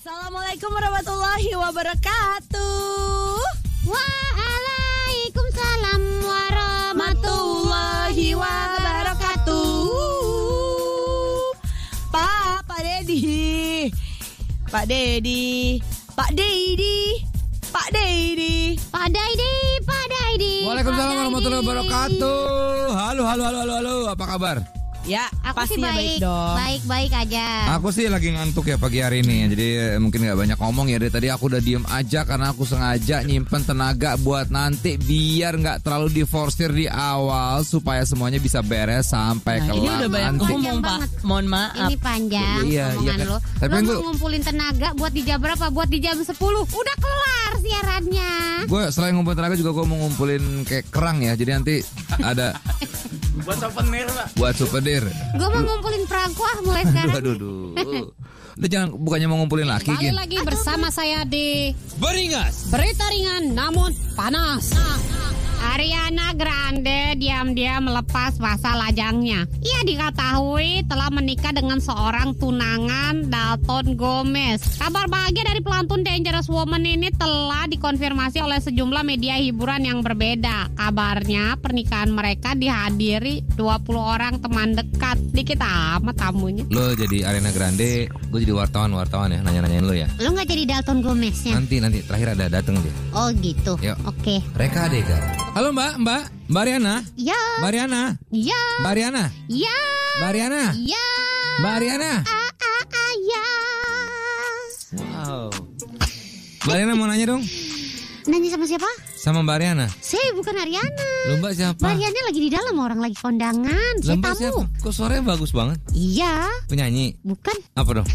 Assalamualaikum warahmatullahi wabarakatuh. Waalaikumsalam warahmatullahi wabarakatuh. Pak, Pak Dedi. Pak Dedi. Pak Dedi. Pak Dedi. Pak Dedi, Pak Dedi. Waalaikumsalam warahmatullahi wabarakatuh. Halo, halo, halo, halo, halo. Apa kabar? Ya, aku sih ya, baik, baik dong. Baik-baik aja. Aku sih lagi ngantuk ya pagi hari ini, ya, jadi mungkin nggak banyak ngomong ya. Dari tadi aku udah diem aja karena aku sengaja nyimpen tenaga buat nanti biar nggak terlalu diforsir di awal supaya semuanya bisa beres sampai nah, kelar. Ini udah banyak nanti. ngomong iya, pak. Mohon maaf. Ini panjang iya, iya omongan iya, kan. lo. Tapi lo ngumpulin tenaga buat di jam berapa? Buat di jam 10 Udah kelar siarannya. Gue selain ngumpulin tenaga juga gue mau ngumpulin kayak kerang ya. Jadi nanti ada Buat souvenir lah. Buat souvenir. Gua mau ngumpulin perangku ah mulai sekarang. Aduh, aduh, aduh. Lu jangan bukannya mau ngumpulin laki Kembali lagi bersama saya di Beringas. Berita ringan namun panas. nah, nah. Ariana Grande diam-diam melepas masa lajangnya. Ia diketahui telah menikah dengan seorang tunangan Dalton Gomez. Kabar bahagia dari pelantun Dangerous Woman ini telah dikonfirmasi oleh sejumlah media hiburan yang berbeda. Kabarnya pernikahan mereka dihadiri 20 orang teman dekat. Dikit amat tamunya. Lo jadi Ariana Grande, gue jadi wartawan-wartawan ya, nanya-nanyain lo ya. Lo gak jadi Dalton Gomez ya? Nanti, nanti. Terakhir ada dateng dia. Oh gitu. Oke. Okay. Reka Adega. Halo Mbak, Mbak, Mbak Riana. Ya. Mbak Riana. Ya. Mbak Riana. Ya. Mbak Riana. Ya. Mbak Riana. ya. Wow. Mbak Riana mau nanya dong. Nanya sama siapa? Sama Mbak Riana. Saya bukan Ariana. Lomba siapa? Mbak Riana lagi di dalam orang lagi kondangan. Saya Siapa? Kok suaranya bagus banget? Iya. Penyanyi? Bukan. Apa dong?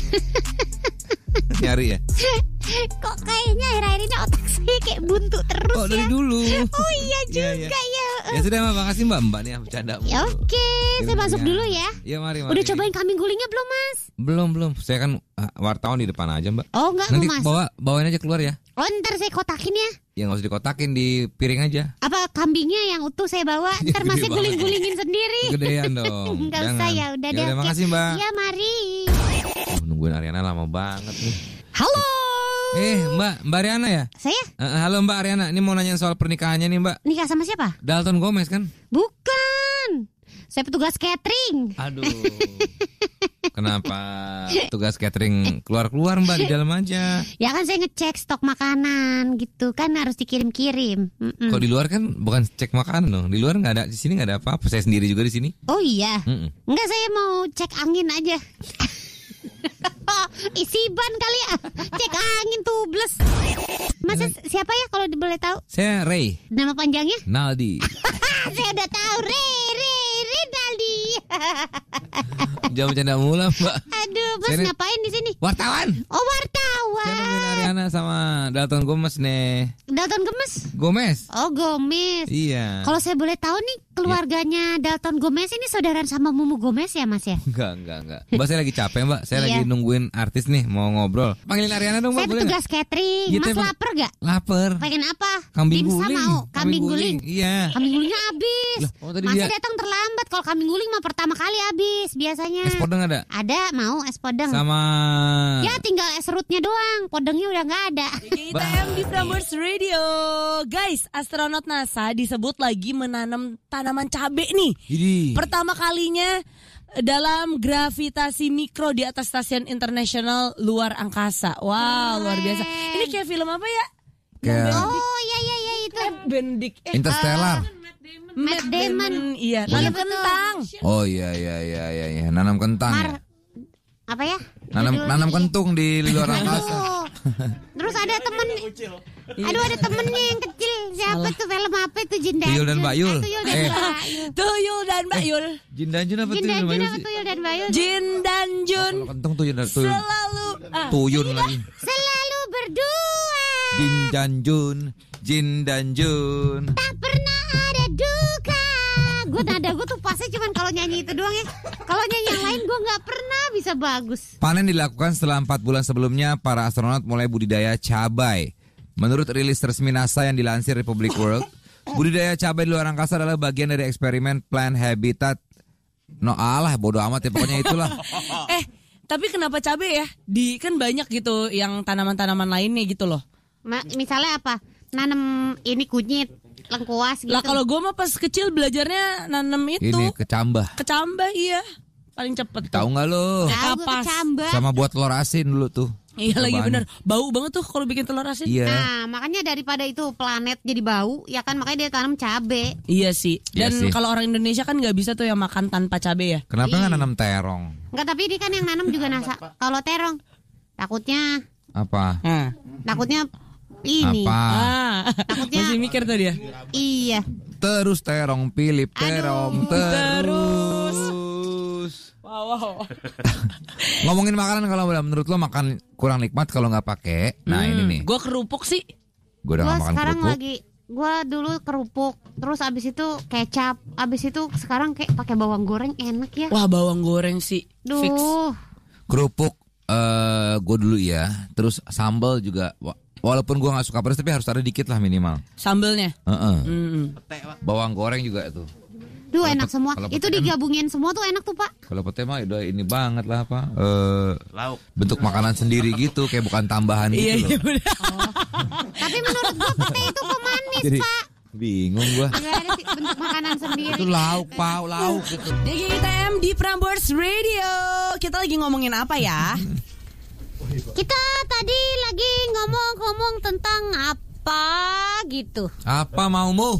nyari ya? Kok kayaknya akhir-akhir ini otak saya kayak buntu terus oh, ya? dari dulu. Oh iya, iya, iya. juga ya. ya. ya. sudah Mbak, makasih Mbak Mbak nih bercanda. Ya, Oke, okay. Ya, saya masuk ya. dulu ya. Iya mari, mari. Udah cobain kambing gulingnya belum Mas? Belum belum, saya kan ah, wartawan di depan aja Mbak. Oh enggak Nanti mas. bawa bawain aja keluar ya. Oh ntar saya kotakin ya Ya gak usah dikotakin di piring aja Apa kambingnya yang utuh saya bawa Ntar iya, masih guling-gulingin sendiri Gedean dong Gak Jangan. usah ya udah ya deh Terima kasih mbak Iya, mari oh, Nungguin Ariana lama banget nih Halo Eh mbak, mbak Ariana ya? Saya? Uh, halo mbak Ariana, ini mau nanya soal pernikahannya nih mbak Nikah sama siapa? Dalton Gomez kan? Bukan Saya petugas catering Aduh Kenapa tugas catering keluar-keluar Mbak di dalam aja? Ya kan saya ngecek stok makanan gitu kan harus dikirim-kirim. Mm -mm. Kalau di luar kan bukan cek makanan dong? Di luar nggak ada di sini nggak ada apa-apa. Saya sendiri juga di sini. Oh iya. Mm -mm. Enggak saya mau cek angin aja. Oh, isi ban kali ya. Cek angin tubles. Masa siapa ya kalau boleh tahu? Saya Ray. Nama panjangnya? Naldi. Saya udah tahu Ray, Ray, Ray Naldi. Jangan bercanda mula, Mbak. Aduh, bos Sini. ngapain di sini? Wartawan. Oh, wartawan. Saya nemuin Ariana sama Dalton Gomez nih. Dalton Gomez. Gomez. Oh, Gomez. Iya. Kalau saya boleh tahu nih, keluarganya Dalton Gomez ini saudaraan sama Mumu Gomez ya Mas ya? Enggak, enggak, enggak. Mbak saya lagi capek, Mbak. Saya iya. lagi nungguin artis nih mau ngobrol. Panggilin Ariana dong, Mbak. Saya tugas catering. Gitu, mas lapar gak? Lapar. Pengen apa? Kambing Dimsum guling. mau. Kambing, guling. Iya. Kambing gulingnya habis. oh, tadi dia... datang terlambat. Kalau kambing guling mah pertama kali habis biasanya. Es podeng ada? Ada, mau es podeng. Sama Ya tinggal es serutnya doang. Podengnya udah nggak ada. ITM di Prambors Radio. Guys, astronot NASA disebut lagi menanam tan tanaman cabe nih. Jadi. Pertama kalinya dalam gravitasi mikro di atas stasiun internasional luar angkasa. Wow, luar biasa. Ini kayak film apa ya? Kayak... Oh, iya iya iya itu. Bendik. Eh, Interstellar. Ah. Matt Damon. Damon. Iya. iya, nanam kentang. Oh iya iya iya iya, iya. nanam kentang. Ya? Mar apa ya? Nanam nanam kentung di luar angkasa. Terus ada temen iya, Aduh ada temennya yang kecil Siapa Alah. tuh film apa itu jindan ah, eh. Tuyul dan Mbak eh, Yul dan eh. Tuyul dan Mbak Yul Jin dan Jun apa Jin dan Jun Tuyul dan jindan Jin dan Jun Kalau kentung Tuyul dan Tuyul Selalu ah, Tuyul lagi Selalu berdua Jin dan Jun Jin dan Jun Tak pernah ada gue nada gue tuh pasti cuman kalau nyanyi itu doang ya. Kalau nyanyi yang lain gue nggak pernah bisa bagus. Panen dilakukan setelah empat bulan sebelumnya para astronot mulai budidaya cabai. Menurut rilis resmi NASA yang dilansir Republic World, budidaya cabai di luar angkasa adalah bagian dari eksperimen Plan Habitat. No alah bodoh amat ya pokoknya itulah. eh tapi kenapa cabai ya? Di kan banyak gitu yang tanaman-tanaman lainnya gitu loh. Ma misalnya apa? Nanem ini kunyit, lengkuas gitu. Lah kalau gue mah pas kecil belajarnya nanam itu. Ini kecambah. Kecambah iya. Paling cepet. Tahu nggak lo? Kapas. kecambah. Sama buat telur asin dulu tuh. Iya lagi bener Bau banget tuh kalau bikin telur asin iya. Nah makanya daripada itu planet jadi bau Ya kan makanya dia tanam cabe Iya sih iya Dan iya kalau orang Indonesia kan nggak bisa tuh yang makan tanpa cabe ya Kenapa nggak iya. nanam terong? Enggak tapi ini kan yang nanam juga nasa Kalau terong Takutnya Apa? Hmm. Takutnya ini. Apa? Ah. Takutnya masih mikir tadi ya? Iya. Terus terong Philip terong Aduh. terus. terus. Wow. Ngomongin makanan kalau menurut lo makan kurang nikmat kalau nggak pakai. Nah hmm, ini nih. Gue kerupuk sih. Gue udah gua makan sekarang kerupuk. lagi gue dulu kerupuk terus abis itu kecap abis itu sekarang kayak pakai bawang goreng enak ya wah bawang goreng sih Duh. fix kerupuk uh, eh, gue dulu ya terus sambal juga wah, Walaupun gua nggak suka pedas tapi harus ada dikit lah minimal. Sambelnya. Heeh. Uh -uh. mm. Bawang goreng juga itu. Duh kalo enak semua. Itu digabungin semua tuh enak tuh pak. Kalau pete mah udah ini banget lah pak. E, Lauk. Bentuk makanan sendiri gitu, kayak bukan tambahan gitu. Iya iya Oh. Tapi menurut gua pete itu pemanis Jadi, pak. Bingung gua. Iya, bentuk makanan sendiri. Itu lauk pau. lauk gitu. DGITM di Prambors Radio. Kita lagi ngomongin apa ya? Kita tadi lagi ngomong-ngomong tentang apa gitu. Apa mau maumu?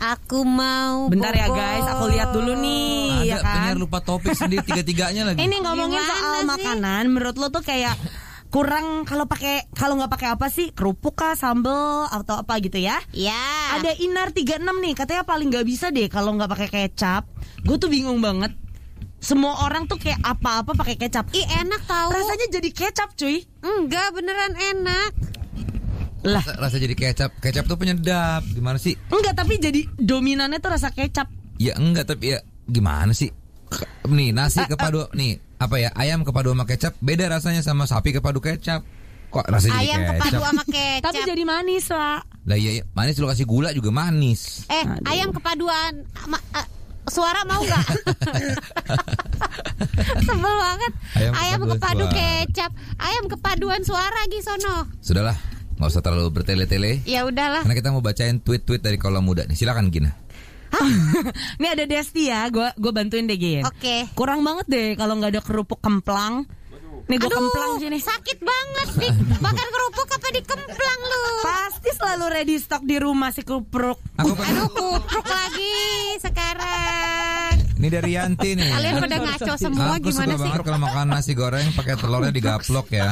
Aku mau Bentar ya guys, aku lihat dulu nih Ada ya kan? lupa topik sendiri tiga-tiganya lagi Ini ngomongin Gimana soal sih? makanan, menurut lo tuh kayak kurang kalau pakai kalau nggak pakai apa sih kerupuk kah sambel atau apa gitu ya ya ada inar 36 nih katanya paling nggak bisa deh kalau nggak pakai kecap gue tuh bingung banget semua orang tuh kayak apa-apa pakai kecap. Ih enak tau. Rasanya jadi kecap, cuy. Enggak, beneran enak. Lah, rasa, jadi kecap. Kecap tuh penyedap. Gimana sih? Enggak, tapi jadi dominannya tuh rasa kecap. Ya enggak, tapi ya gimana sih? Nih, nasi eh, eh. kepadu uh, nih, apa ya? Ayam kepadu sama kecap beda rasanya sama sapi kepadu kecap. Kok rasanya Ayam kecap? kepadu sama kecap. tapi jadi manis, lah. Lah iya, iya, manis lu kasih gula juga manis. Eh, Aduh. ayam kepaduan eh, suara mau nggak? Sebel banget. Ayam, ayam kepadu suara. kecap, ayam kepaduan suara Gisono. Sudahlah, nggak usah terlalu bertele-tele. Ya udahlah. Karena kita mau bacain tweet-tweet dari kolom muda nih. Silakan Gina. Ini ada Desti ya, gue gue bantuin deh Gin. Oke. Okay. Kurang banget deh kalau nggak ada kerupuk kemplang Nih gue kemplang sini. Sakit banget sih. Makan kerupuk apa dikemplang lu? Pasti selalu ready stock di rumah si kupruk. Aduh kupruk lagi sekarang. Ini dari Yanti nih. Kalian pada ngaco semua Aku gimana suka sih? banget kalau makan nasi goreng pakai telurnya digaplok ya.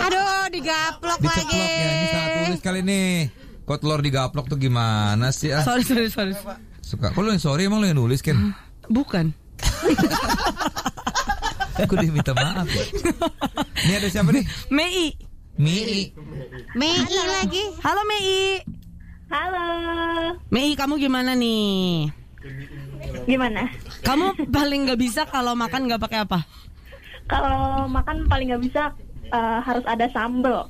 Aduh, digaplok Diceplok ya, lagi. ya. Ini sangat tulis kali nih. Kok telur digaplok tuh gimana sih? Ah? Sorry, sorry, sorry. Suka. Kok lu yang sorry emang lu yang nulis, kan? Bukan. Aku udah minta maaf ya. Ini ada siapa nih? Mei. Mei. Mei lagi. Halo Mei. Halo. Mei, kamu gimana nih? Gimana? Kamu paling gak bisa kalau makan gak pakai apa? Kalau makan paling gak bisa uh, harus ada sambel.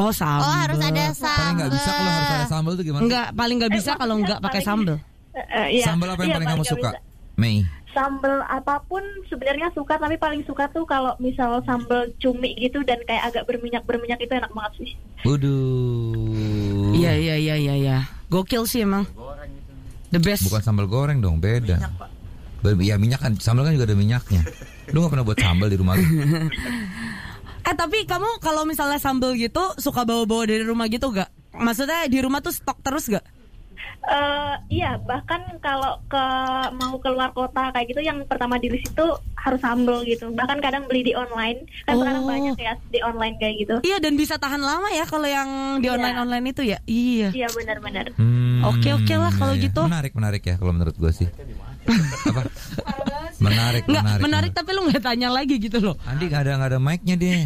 Oh sambel. Oh harus ada sambel. Paling nggak bisa kalau harus ada sambel tuh gimana? Enggak, paling gak bisa eh, kalau nggak pakai sambel. Uh, iya. Sambel apa yang iya, paling, paling kamu suka, bisa. Mei? sambel apapun sebenarnya suka tapi paling suka tuh kalau misal sambel cumi gitu dan kayak agak berminyak berminyak itu enak banget sih. Waduh. Iya iya iya iya ya. Gokil sih emang. The best. Bukan sambal goreng dong, beda. Minyak, Pak. ya minyak kan sambal kan juga ada minyaknya. Lu gak pernah buat sambal di rumah lu? eh tapi kamu kalau misalnya sambal gitu suka bawa-bawa dari rumah gitu gak? Maksudnya di rumah tuh stok terus gak? Uh, iya, bahkan kalau ke mau keluar kota kayak gitu, yang pertama di situ harus sambel gitu. Bahkan kadang beli di online, kan oh. sekarang banyak ya di online kayak gitu. Iya, dan bisa tahan lama ya kalau yang di iya. online online itu ya. Iya. Iya benar-benar. Hmm, oke oke lah kalau iya, iya. gitu. Menarik menarik ya kalau menurut gue sih apa? Menarik, nggak, menarik, menarik. tapi lu nggak tanya lagi gitu loh. Andi nggak ada nggak ada mic-nya deh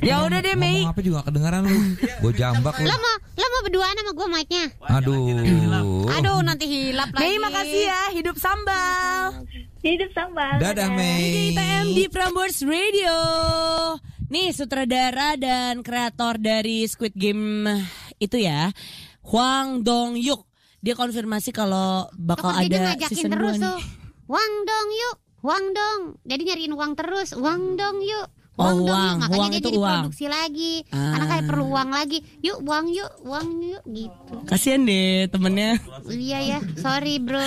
ya udah deh, Mei. Apa juga kedengaran lu? gue jambak lu. lama lama berduaan sama gue mic-nya? Aduh. Aduh, nanti hilap lagi. Mei, makasih ya. Hidup sambal. Hidup sambal. Dadah, Mei. Di ITM di Prambors Radio. Nih sutradara dan kreator dari Squid Game itu ya. Huang Dong Yuk dia konfirmasi kalau bakal Kok ada season terus 2 nih. Tuh. Wang dong yuk, uang dong. Jadi nyariin uang terus, uang dong yuk. Uang oh, dong, uang. makanya uang dia jadi uang. lagi. Ah. Karena kayak perlu uang lagi. Yuk, uang yuk, uang yuk gitu. Kasian deh temennya. Iya ya, sorry bro.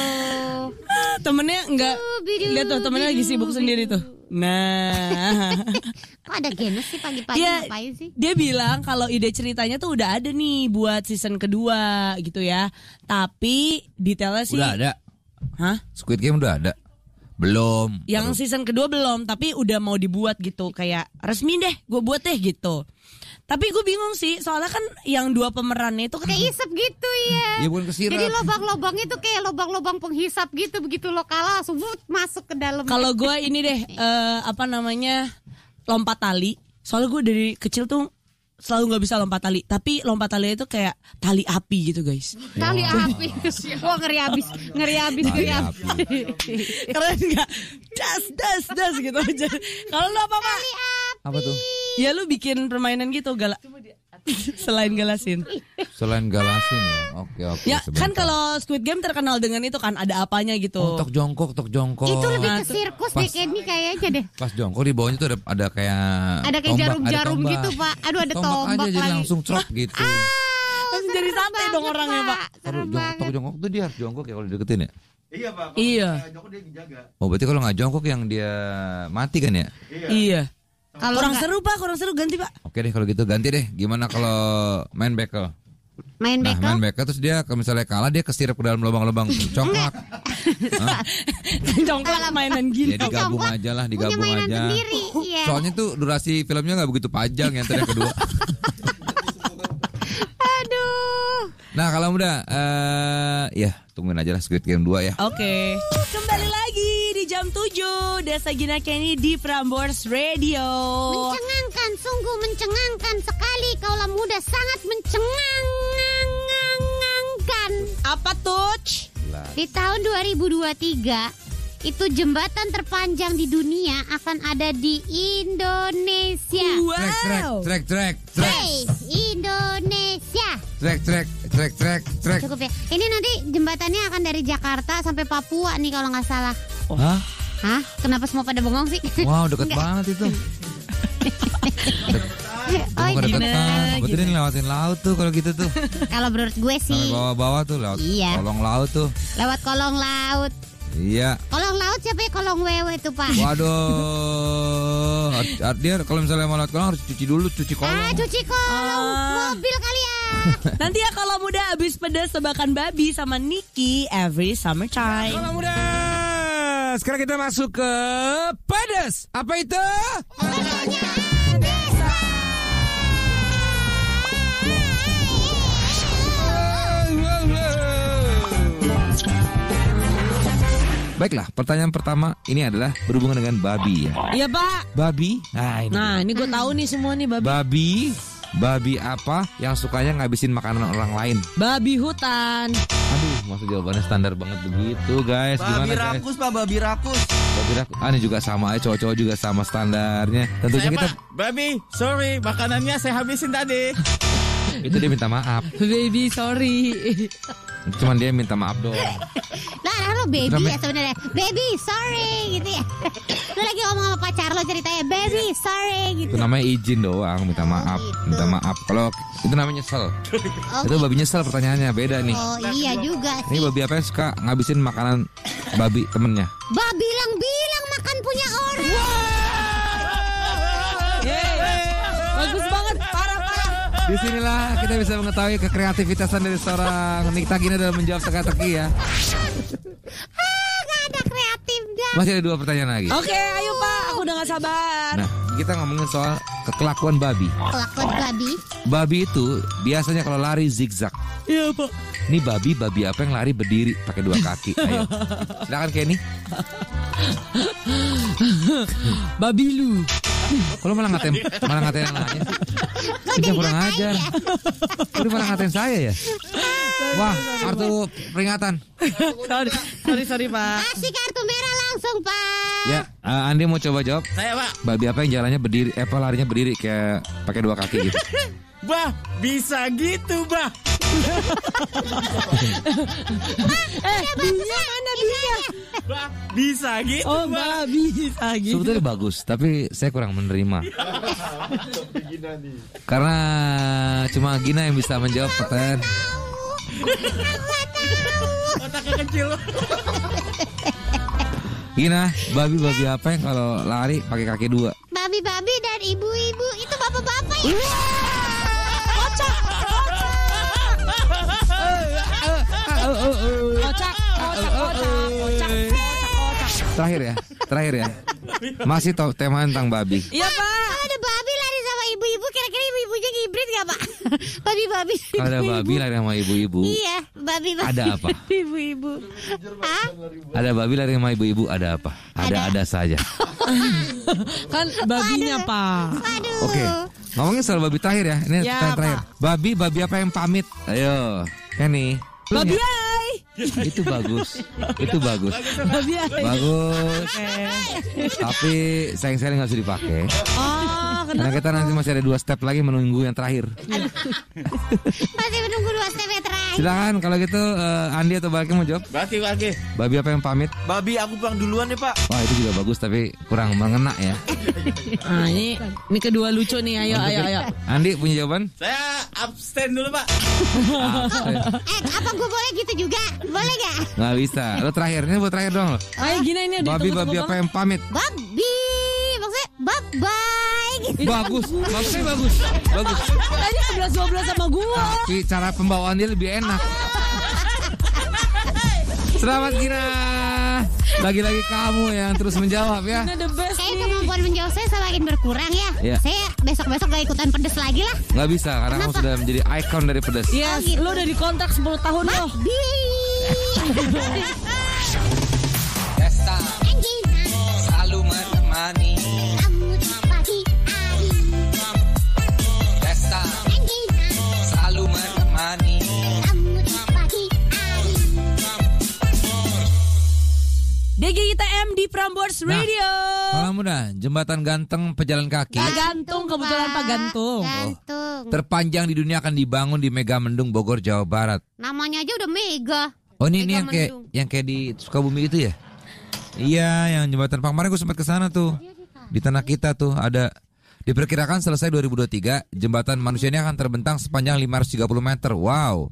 temennya enggak. Lihat tuh temennya lagi sibuk sendiri tuh. Nah, kok ada genus sih pagi-pagi dia, ngapain sih? Dia bilang kalau ide ceritanya tuh udah ada nih buat season kedua gitu ya. Tapi detailnya sih udah ada. Hah? Squid Game udah ada. Belum. Yang Aduh. season kedua belum, tapi udah mau dibuat gitu kayak resmi deh, gue buat deh gitu. Tapi gue bingung sih, soalnya kan yang dua pemeran itu kan kayak isep gitu iya. ya. Iya Jadi lobang-lobang itu kayak lobang-lobang penghisap gitu, begitu lo kalah langsung wut, masuk ke dalam. Kalau gue ini deh uh, apa namanya lompat tali. Soalnya gue dari kecil tuh selalu nggak bisa lompat tali tapi lompat tali itu kayak tali api gitu guys tali api wah wow, ngeri abis ngeri abis ngeri abis keren nggak das das das gitu aja kalau lo apa apa apa tuh ya lu bikin permainan gitu galak Selain galasin. Selain galasin ya. Oke oke. Ya kan kalau Squid Game terkenal dengan itu kan ada apanya gitu. Oh, tok jongkok, tok jongkok. Itu lebih ke nah, sirkus deh ini kayak kayaknya deh. Pas jongkok di bawahnya tuh ada ada kayak ada kayak jarum-jarum gitu, Pak. Aduh ada tombak, tombak aja lagi. jadi langsung crop gitu. Ah jadi santai dong orangnya pak. Serem jongkok, jongkok, jongkok tuh dia harus jongkok ya kalau deketin ya. Iya pak. iya. Jongkok Oh berarti kalau nggak jongkok yang dia mati kan ya? iya. iya. Kalau kurang enggak. seru pak, kurang seru ganti pak. Oke deh kalau gitu ganti deh. Gimana kalau main bekel? Main nah, bekel. Main bekel terus dia kalau misalnya kalah dia kesirip ke dalam lubang-lubang coklat lah mainan gini. Ya digabung aja lah, digabung punya aja. Sendiri, ya. Soalnya tuh durasi filmnya nggak begitu panjang yang tadi kedua. Aduh. Nah kalau udah, eh, uh, ya tungguin aja lah Squid Game 2 ya. Oke. Okay. kembali lagi jam 7 Desa Gina Kenny di Prambors Radio Mencengangkan, sungguh mencengangkan sekali Kaulah muda sangat mencengangkan Apa tuh? Di tahun 2023 itu jembatan terpanjang di dunia akan ada di Indonesia. Wow. Trek, trek, trek, trek, trek. Hey, Indonesia. Trek trek trek trek trek. Cukup ya. Ini nanti jembatannya akan dari Jakarta sampai Papua nih kalau nggak salah. Oh. Hah? Hah? Kenapa semua pada bengong sih? Wow, deket banget itu. oh, gimana, Betul ini lewatin laut tuh kalau gitu tuh. kalau menurut gue sih. Bawa-bawa tuh lewat iya. kolong laut tuh. Lewat kolong laut. Iya. Kolong laut siapa ya kolong wewe itu pak? Waduh. Ardir kalau misalnya mau laut kolong harus cuci dulu cuci kolong. Ah cuci kolong ah. mobil kali ya. Nanti ya kalau muda habis pedas sebakan babi sama Niki every summer time. Kalau muda. Sekarang kita masuk ke pedas. Apa itu? Pedasnya. Baiklah, pertanyaan pertama ini adalah berhubungan dengan babi ya. Iya, Pak. Babi. Nah, ini. Nah, ini gue tahu nih semua nih babi. Babi Babi apa yang sukanya ngabisin makanan orang lain? Babi hutan. Aduh, maksud jawabannya standar banget begitu, guys. Babi Gimana, rakus, guys? Pak. Babi rakus. Babi rakus. Ah, ini juga sama aja. Cowok-cowok juga sama standarnya. Tentunya saya, kita... Pak, babi, sorry. Makanannya saya habisin tadi. Itu dia minta maaf. Baby, sorry. Cuman dia minta maaf doang. Nah, nah lo baby ya sebenarnya. Baby, sorry gitu ya. lu lagi ngomong sama pacar lo ceritanya, baby, sorry gitu. Itu namanya izin doang, minta oh, maaf, oh, gitu. minta maaf. Kalau itu namanya nyesel. Okay. Oh. Itu babi nyesel pertanyaannya, beda nih. Oh, iya juga sih. Ini babi apa yang suka ngabisin makanan babi temennya? Babi bilang-bilang makan punya orang. Wow. Disinilah kita bisa mengetahui kekreativitasan dari seorang Nikta Gina dalam menjawab teka-teki ya. Ah, ada kreatifnya. Masih ada dua pertanyaan lagi. Oke, okay, ayo Pak, aku udah gak sabar. Nah, kita ngomongin soal kekelakuan babi. Kelakuan babi? Babi itu biasanya kalau lari zigzag. Iya, Pak. Ini babi, babi apa yang lari berdiri pakai dua kaki? Ayo. Silakan Kenny. babi lu. Kalau malah ngatain malah ngatain yang lain. Udah kurang ajar. Ya? Udah pernah ngatain saya ya? Wah, kartu peringatan. sorry, sorry, sorry Pak. Kasih kartu merah langsung Pak. Ya, uh, Andi mau coba jawab. Saya Pak. Babi apa yang jalannya berdiri, eh larinya berdiri kayak pakai dua kaki gitu. bah, bisa gitu, Bah eh, bisa mana bisa? Iya. Bisa gitu. Oh, mbak bisa gitu. Sebetulnya bagus, tapi saya kurang menerima. Karena cuma Gina yang bisa menjawab pertanyaan. Otak kecil. Gina, babi-babi apa yang kalau lari pakai kaki dua? Babi-babi dan ibu-ibu itu bapak-bapak ya. Kocak. Kocak, Terakhir ya, terakhir ya. Masih top tema tentang babi. Iya pak. Ada babi lari sama ibu-ibu. Kira-kira ibu-ibunya ngibrit gak pak? Babi-babi. Ada babi lari sama ibu-ibu. Iya, babi babi. Ada apa? Ibu-ibu. Ada babi lari sama ibu-ibu. Ada apa? Ada ada, saja. kan babinya pak. Oke. Ngomongin soal babi terakhir ya. Ini ya, terakhir. Babi babi apa yang pamit? Ayo. Kenny. 老弟哎。Iya. itu bagus itu bagus bagus, bagus. tapi sayang-sayang nggak usah dipakai oh, karena kita nanti masih ada dua step lagi menunggu yang terakhir masih menunggu dua step yang terakhir silakan kalau gitu eh, Andi atau Baki mau jawab Baki Baki Babi apa yang pamit Babi aku pulang duluan nih pak wah itu juga bagus tapi kurang mengena ya nah, ini ini kedua lucu nih ayo ayo ayo Andi punya jawaban saya abstain dulu pak eh apa gue boleh gitu juga boleh gak? Gak bisa. Lo Ini buat terakhir dong. Ayo gini ini babi Babi babi apa yang pamit? Babi. Maksudnya bye bye. Gitu. Bagus. Maksudnya bagus. Bagus. Tadi 11 12 sama gue Tapi cara pembawaannya lebih enak. Selamat Kira. Lagi-lagi kamu yang terus menjawab ya. Kayaknya eh, kemampuan menjawab saya semakin berkurang ya. Yeah. Saya besok-besok gak ikutan pedes lagi lah. Gak bisa karena Kenapa? kamu sudah menjadi ikon dari pedes. Yes, oh, gitu. lo udah di kontak 10 tahun lo Pesta selalu menemani. Pagi hari. Pesta selalu menemani. Pagi DGITM di Prambors nah, Radio. Nah, muda, jembatan ganteng pejalan kaki. Gantung, gantung kebetulan Pak, Gantung. Oh, gantung. Oh, terpanjang di dunia akan dibangun di Mega Mendung Bogor Jawa Barat. Namanya aja udah mega. Oh ini, ini yang kayak yang kayak di Sukabumi itu ya? Iya, yang jembatan Pak kemarin gue sempat ke sana tuh. Iya, di tanah kita tuh ada diperkirakan selesai 2023 jembatan manusia ini akan terbentang sepanjang 530 meter. Wow.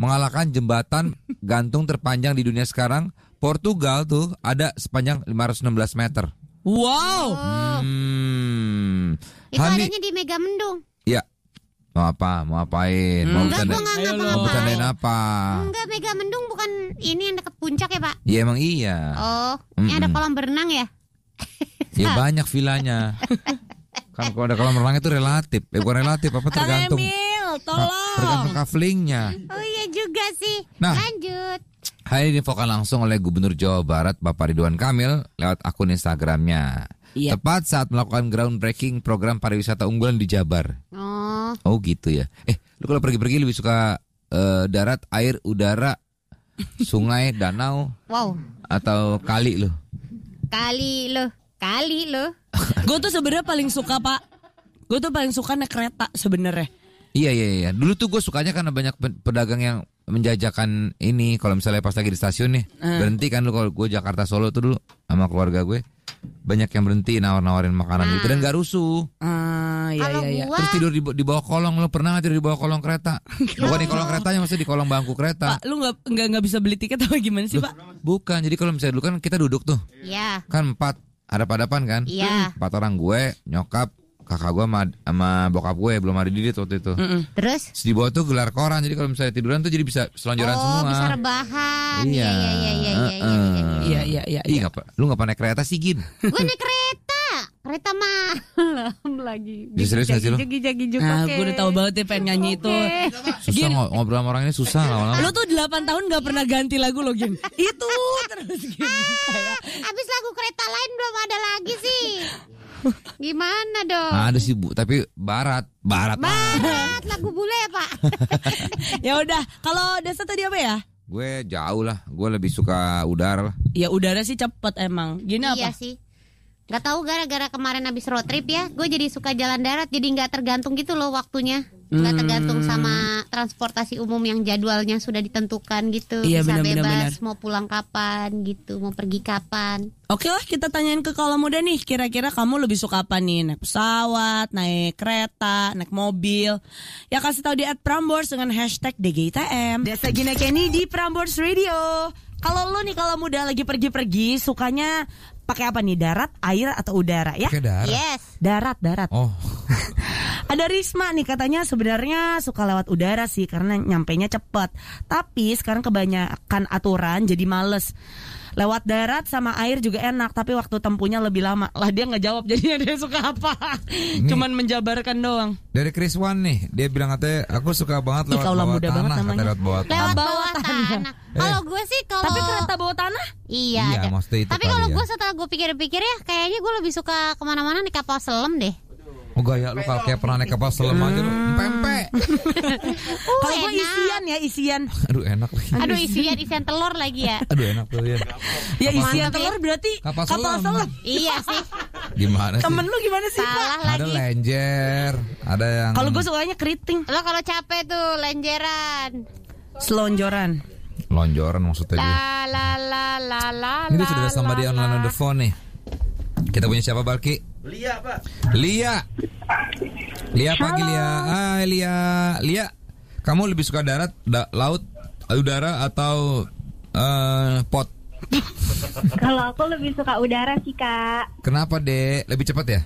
Mengalahkan jembatan gantung terpanjang di dunia sekarang Portugal tuh ada sepanjang 516 meter. Wow. Hmm. Itu Hami, adanya di Megamendung. Mau apa? Mau apain? Hmm. Mau enggak, bercandain, enggak enggak, enggak, mau bercandain apa? Enggak, Mega Mendung bukan ini yang dekat puncak ya, Pak? Iya, emang iya. Oh, mm ini ada kolam berenang ya? ya banyak vilanya. kan kalau ada kolam renang itu relatif. Eh, bukan relatif, apa tergantung. Emil, tolong. Tergantung kaflingnya. Oh iya juga sih. Nah, lanjut. Hari ini diinfokan langsung oleh Gubernur Jawa Barat Bapak Ridwan Kamil lewat akun Instagramnya. Iya. Tepat saat melakukan groundbreaking program pariwisata unggulan di Jabar. Oh. Oh gitu ya. Eh, lu kalau pergi-pergi lebih suka uh, darat, air, udara, sungai, danau. Wow. Atau kali lu? Kali lu. Kali lu. Gue tuh sebenarnya paling suka, Pak. Gue tuh paling suka naik kereta sebenarnya. Iya iya iya. Dulu tuh gue sukanya karena banyak pedagang yang menjajakan ini. Kalau misalnya pas lagi di stasiun nih, uh. berhenti kan lu kalau gue Jakarta Solo tuh dulu sama keluarga gue banyak yang berhenti nawar-nawarin makanan nah. gitu dan ah. gak rusuh. Ah, iya, iya, iya. Terus tidur di, di bawah kolong lo pernah gak tidur di bawah kolong kereta? Bukan di kolong keretanya maksudnya di kolong bangku kereta. Pak, lu nggak nggak nggak bisa beli tiket apa gimana sih Loh, pak? Bukan. Jadi kalau misalnya dulu kan kita duduk tuh. Iya. Kan empat ada padapan kan? Iya. Empat orang gue, nyokap, kakak gue sama, sama bokap gue ya, belum ada Didit waktu itu. Mm -mm. Terus? Terus di bawah tuh gelar koran jadi kalau misalnya tiduran tuh jadi bisa selonjoran oh, semua. Oh bisa rebahan. Iya iya iya iya iya iya iya iya. iya. iya, iya lu nggak pernah naik kereta sih Gin? gue naik kereta. Kereta malam lagi. Bisa serius gak sih lu? Jagi jagi jagi nah, gue udah tahu banget ya pengen nyanyi itu. Susah ng ngobrol sama orang ini susah lah. Lu tuh 8 tahun gak pernah ganti lagu lo Gin. itu terus Gin. Ah, abis lagu kereta lain belum ada lagi sih. Gimana dong? Ada sih bu, tapi barat, barat. Barat, lagu bule ya, pak. ya udah, kalau Desa tadi apa ya? Gue jauh lah, gue lebih suka udara lah. Ya udara sih cepet emang. Gini iya apa? sih. Gak tau gara-gara kemarin habis road trip ya, gue jadi suka jalan darat, jadi nggak tergantung gitu loh waktunya nggak hmm. tergantung sama transportasi umum yang jadwalnya sudah ditentukan gitu iya, bisa bener, bebas mau pulang kapan gitu mau pergi kapan oke lah kita tanyain ke kalau muda nih kira-kira kamu lebih suka apa nih naik pesawat naik kereta naik mobil ya kasih tahu di at Prambors dengan hashtag DGITM Desa Gina Kenny di Prambors Radio kalau lu nih kalau muda lagi pergi-pergi sukanya Pakai apa nih? Darat, air atau udara ya? Pakai darat. Yes. Darat, darat. Oh. Ada Risma nih katanya sebenarnya suka lewat udara sih karena nyampe nya cepet. Tapi sekarang kebanyakan aturan jadi males lewat darat sama air juga enak tapi waktu tempuhnya lebih lama lah dia nggak jawab jadinya dia suka apa Nih. cuman menjabarkan doang dari Chris Wan nih dia bilang katanya aku suka banget lewat bawah tanah banget lewat bawah tanah lewat bawah tanah, eh. kalau gue sih kalau tapi kereta bawah tanah iya, iya tapi kalau ya. gue setelah gue pikir-pikir ya kayaknya gue lebih suka kemana-mana di kapal selam deh Oh, gaya lu kalau kayak pernah naik kapal selam aja lu pempe. Kalau gue isian ya isian. Aduh enak lagi. Aduh isian isian telur lagi ya. Aduh enak tuh ya. Ya isian telur berarti kapal selam. Iya sih. Gimana sih? Temen lu gimana sih? Salah lagi. Ada lenjer, ada yang Kalau gue sukanya keriting. Lo kalau capek tuh lenjeran. Selonjoran. Lonjoran maksudnya la, La la la la la. Ini sudah sama dia online on the phone nih. Kita punya siapa Balki? Lia, Pak. Lia. Lia pagi Lia. Hai Lia. Lia, kamu lebih suka darat, da laut, udara atau uh, pot? Kalau aku lebih suka udara sih, Kak. Kenapa, Dek? Lebih cepat ya?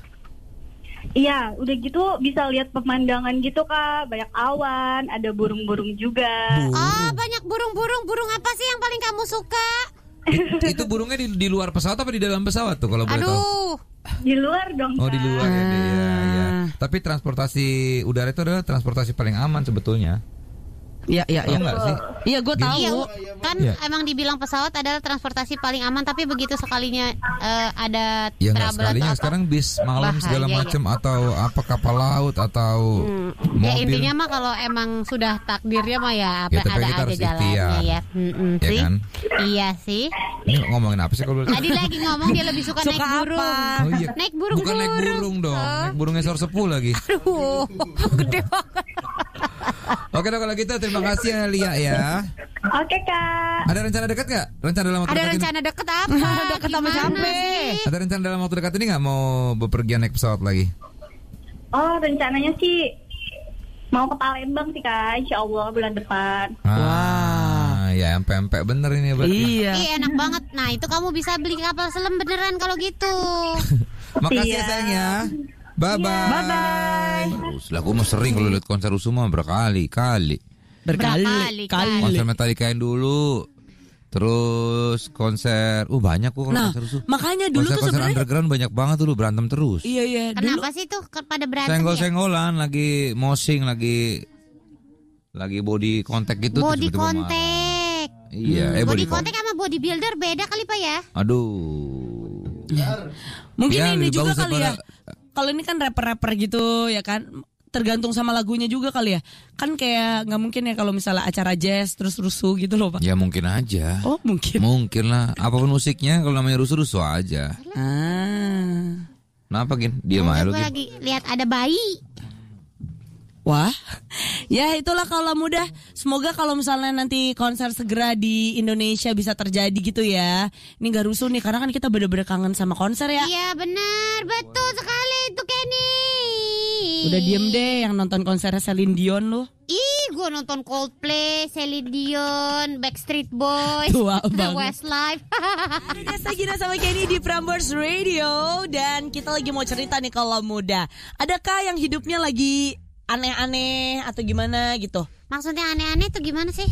Iya, udah gitu bisa lihat pemandangan gitu kak, banyak awan, ada burung-burung juga. Burung. Oh, banyak burung-burung. Burung apa sih yang paling kamu suka? It, itu burungnya di, di luar pesawat apa di dalam pesawat tuh kalau Aduh. boleh tahu? Di luar dong. Oh, di luar ya, ya, ya. Ah. Tapi transportasi udara itu adalah transportasi paling aman sebetulnya. Iya, iya, iya. Iya, gue tahu. Kan iya, kan ya. emang dibilang pesawat adalah transportasi paling aman, tapi begitu sekalinya uh, ada ya, trouble sekalinya. sekarang bis malam bahaya, segala iya. macam ya. atau apa kapal laut atau hmm. Ya, mobil. Ya intinya mah kalau emang sudah takdirnya mah ya apa ya, ada aja Iya ya. Hmm, kan? Iya sih. Ini ngomongin apa sih kalau Tadi lagi ngomong dia lebih suka, suka naik burung. Apa? Oh, iya. Naik burung Bukan burung. naik burung dong. Huh? Naik burungnya esor sepuluh lagi. Aduh, gede banget. Oke dok kalau gitu terima kasih Lia ya. Oke kak. Ada rencana dekat nggak? Rencana dalam waktu Ada dekat rencana ini? dekat apa? dekat sama siapa? Ada rencana dalam waktu dekat ini nggak mau bepergian naik pesawat lagi? Oh rencananya sih mau ke Palembang sih kak, Insya Allah bulan depan. Ah. Wow ya empek-empek bener ini berarti. Iya. Iya enak banget. Nah itu kamu bisa beli kapal selam beneran kalau gitu. Makasih ya, sayang ya. Iya. Bye bye. Bye bye. Terus lah mau sering kalau lihat konser Usuma berkali-kali. Berkali-kali. Konser Metallica yang dulu. Terus konser, uh banyak kok nah, konser Usuma. Makanya dulu konser, tuh konser underground banyak banget dulu berantem terus. Iya iya. Kenapa sih tuh pada berantem? Ya? Senggol-senggolan ya? lagi mosing lagi lagi body contact gitu. Body contact. Iya, hmm. eh, body, body contact sama body builder beda kali pak ya? Aduh. Ya. Mungkin ya, ini juga kali ya kalau ini kan rapper-rapper gitu ya kan tergantung sama lagunya juga kali ya kan kayak nggak mungkin ya kalau misalnya acara jazz terus rusuh gitu loh pak ya mungkin aja oh mungkin mungkin lah apapun musiknya kalau namanya rusuh rusuh aja ah Kenapa Gin? Dia malu lagi lihat ada bayi. Wah, ya itulah kalau mudah. Semoga kalau misalnya nanti konser segera di Indonesia bisa terjadi gitu ya. Ini gak rusuh nih karena kan kita bener-bener kangen sama konser ya. Iya benar, betul sekali itu Kenny. Udah diem deh yang nonton konser Celine Dion loh. Ih, gue nonton Coldplay, Celine Dion, Backstreet Boys, Tua The Westlife. Biasa Gina sama Kenny di Prambors Radio dan kita lagi mau cerita nih kalau muda. Adakah yang hidupnya lagi aneh-aneh atau gimana gitu maksudnya aneh-aneh itu gimana sih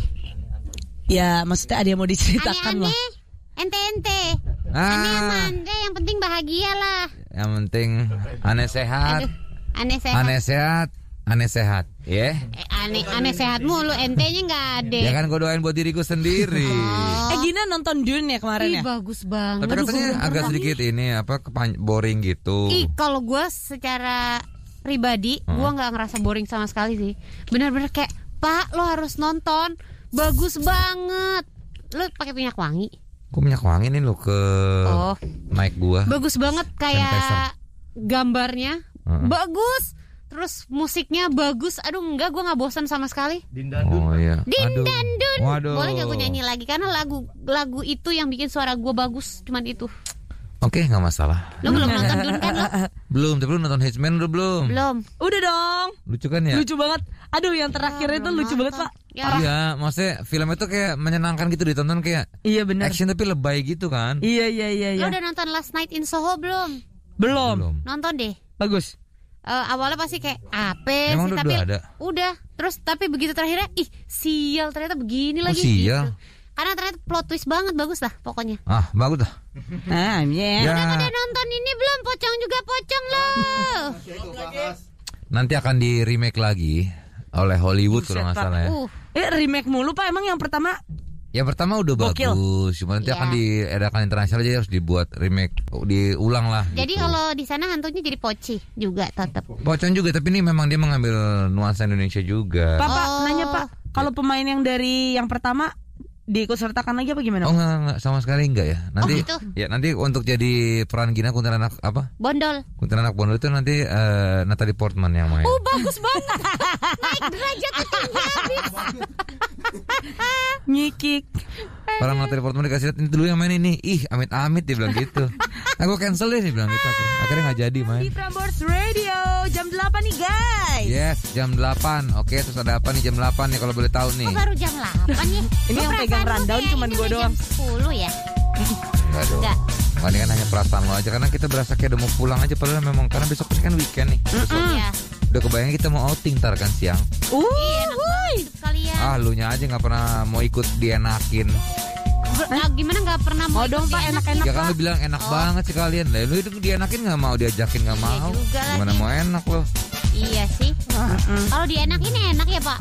ya maksudnya ada yang mau diceritakan aneh lah ente-ente ah. aneh aman yang penting bahagia lah yang penting aneh sehat Aduh, aneh sehat aneh sehat aneh sehat ya yeah. eh, aneh aneh sehat mulu ente nya nggak ada ya kan gue doain buat diriku sendiri oh. eh Gina nonton Dune ya kemarin ya? bagus banget tapi katanya agak sedikit ini apa boring gitu Ih, kalau gue secara pribadi hmm. gue nggak ngerasa boring sama sekali sih bener-bener kayak pak lo harus nonton bagus banget lo pakai minyak wangi gue minyak wangi nih lo ke oh. naik gua bagus banget kayak gambarnya hmm. bagus terus musiknya bagus aduh enggak gue nggak bosan sama sekali dindandun oh, iya. dindandun Waduh. boleh gak gue nyanyi lagi karena lagu lagu itu yang bikin suara gue bagus cuman itu Oke, okay, nggak masalah. Lo belum nonton Dune kan Belum, tapi lo nonton Hitman udah belum? Belum. Udah dong. Lucu kan ya? Lucu banget. Aduh, yang terakhir itu lucu banget, Pak. Ya. Iya, maksudnya film itu kayak menyenangkan gitu ditonton kayak Iya benar. Action tapi lebay gitu kan? Iya, iya, iya, iya. Lo udah nonton Last Night in Soho belum? Belum. belum. Nonton deh. Bagus. Uh, awalnya pasti kayak apa sih, tapi udah, ada. udah. Terus tapi begitu terakhirnya, ih, sial ternyata begini oh, lagi sial. gitu. Karena ternyata plot twist banget bagus lah pokoknya. Ah, bagus lah. Nah yeah. ya. Udah nonton ini belum pocong juga pocong loh. Nanti akan di remake lagi oleh Hollywood kalau nggak salah ya. Uh. Eh remake mulu Pak, emang yang pertama Ya pertama udah bagus, cuma nanti yeah. akan diadakan internasional jadi harus dibuat remake, oh, diulang lah. Jadi gitu. kalau di sana hantunya jadi poci juga tetap. Pocong juga, tapi ini memang dia mengambil nuansa Indonesia juga. Papa oh. nanya Pak, kalau pemain yang dari yang pertama diikutsertakan lagi apa gimana? Oh enggak, enggak sama sekali enggak ya. Nanti oh, gitu. ya nanti untuk jadi peran Gina kuntilanak apa? Bondol. Kuntilanak bondol itu nanti uh, Natalie Portman yang main. Oh bagus banget. Naik derajat tinggi habis. Nyikik. Para materi portofolio dikasih lihat ini dulu yang main ini. Ih, amit-amit dia bilang gitu. Aku nah, cancel deh dia bilang gitu aku. Akhirnya nggak jadi main. Di Prambors Radio jam 8 nih guys. Yes, jam 8. Oke, terus ada apa nih jam 8 nih kalau boleh tahu nih. Kok oh, baru jam 8 ya? ini yang pegang rundown cuman gue doang. Jam 10 ya? Enggak dong. Enggak. ini kan hanya perasaan lo aja karena kita berasa kayak udah mau pulang aja padahal memang karena besok kan weekend nih. Besok. Mm -mm. Udah kebayang kita mau outing ntar kan siang. Uh, iya, enak banget sekalian. Ah, lu nya aja nggak pernah mau ikut dienakin. Nah, gimana nggak pernah mau, dong pak enak-enak ya kan lu bilang enak oh. banget sekalian lah lu itu dienakin nggak mau diajakin nggak iya mau gimana lagi. mau enak lo iya sih uh -uh. kalau dienakin enak ya pak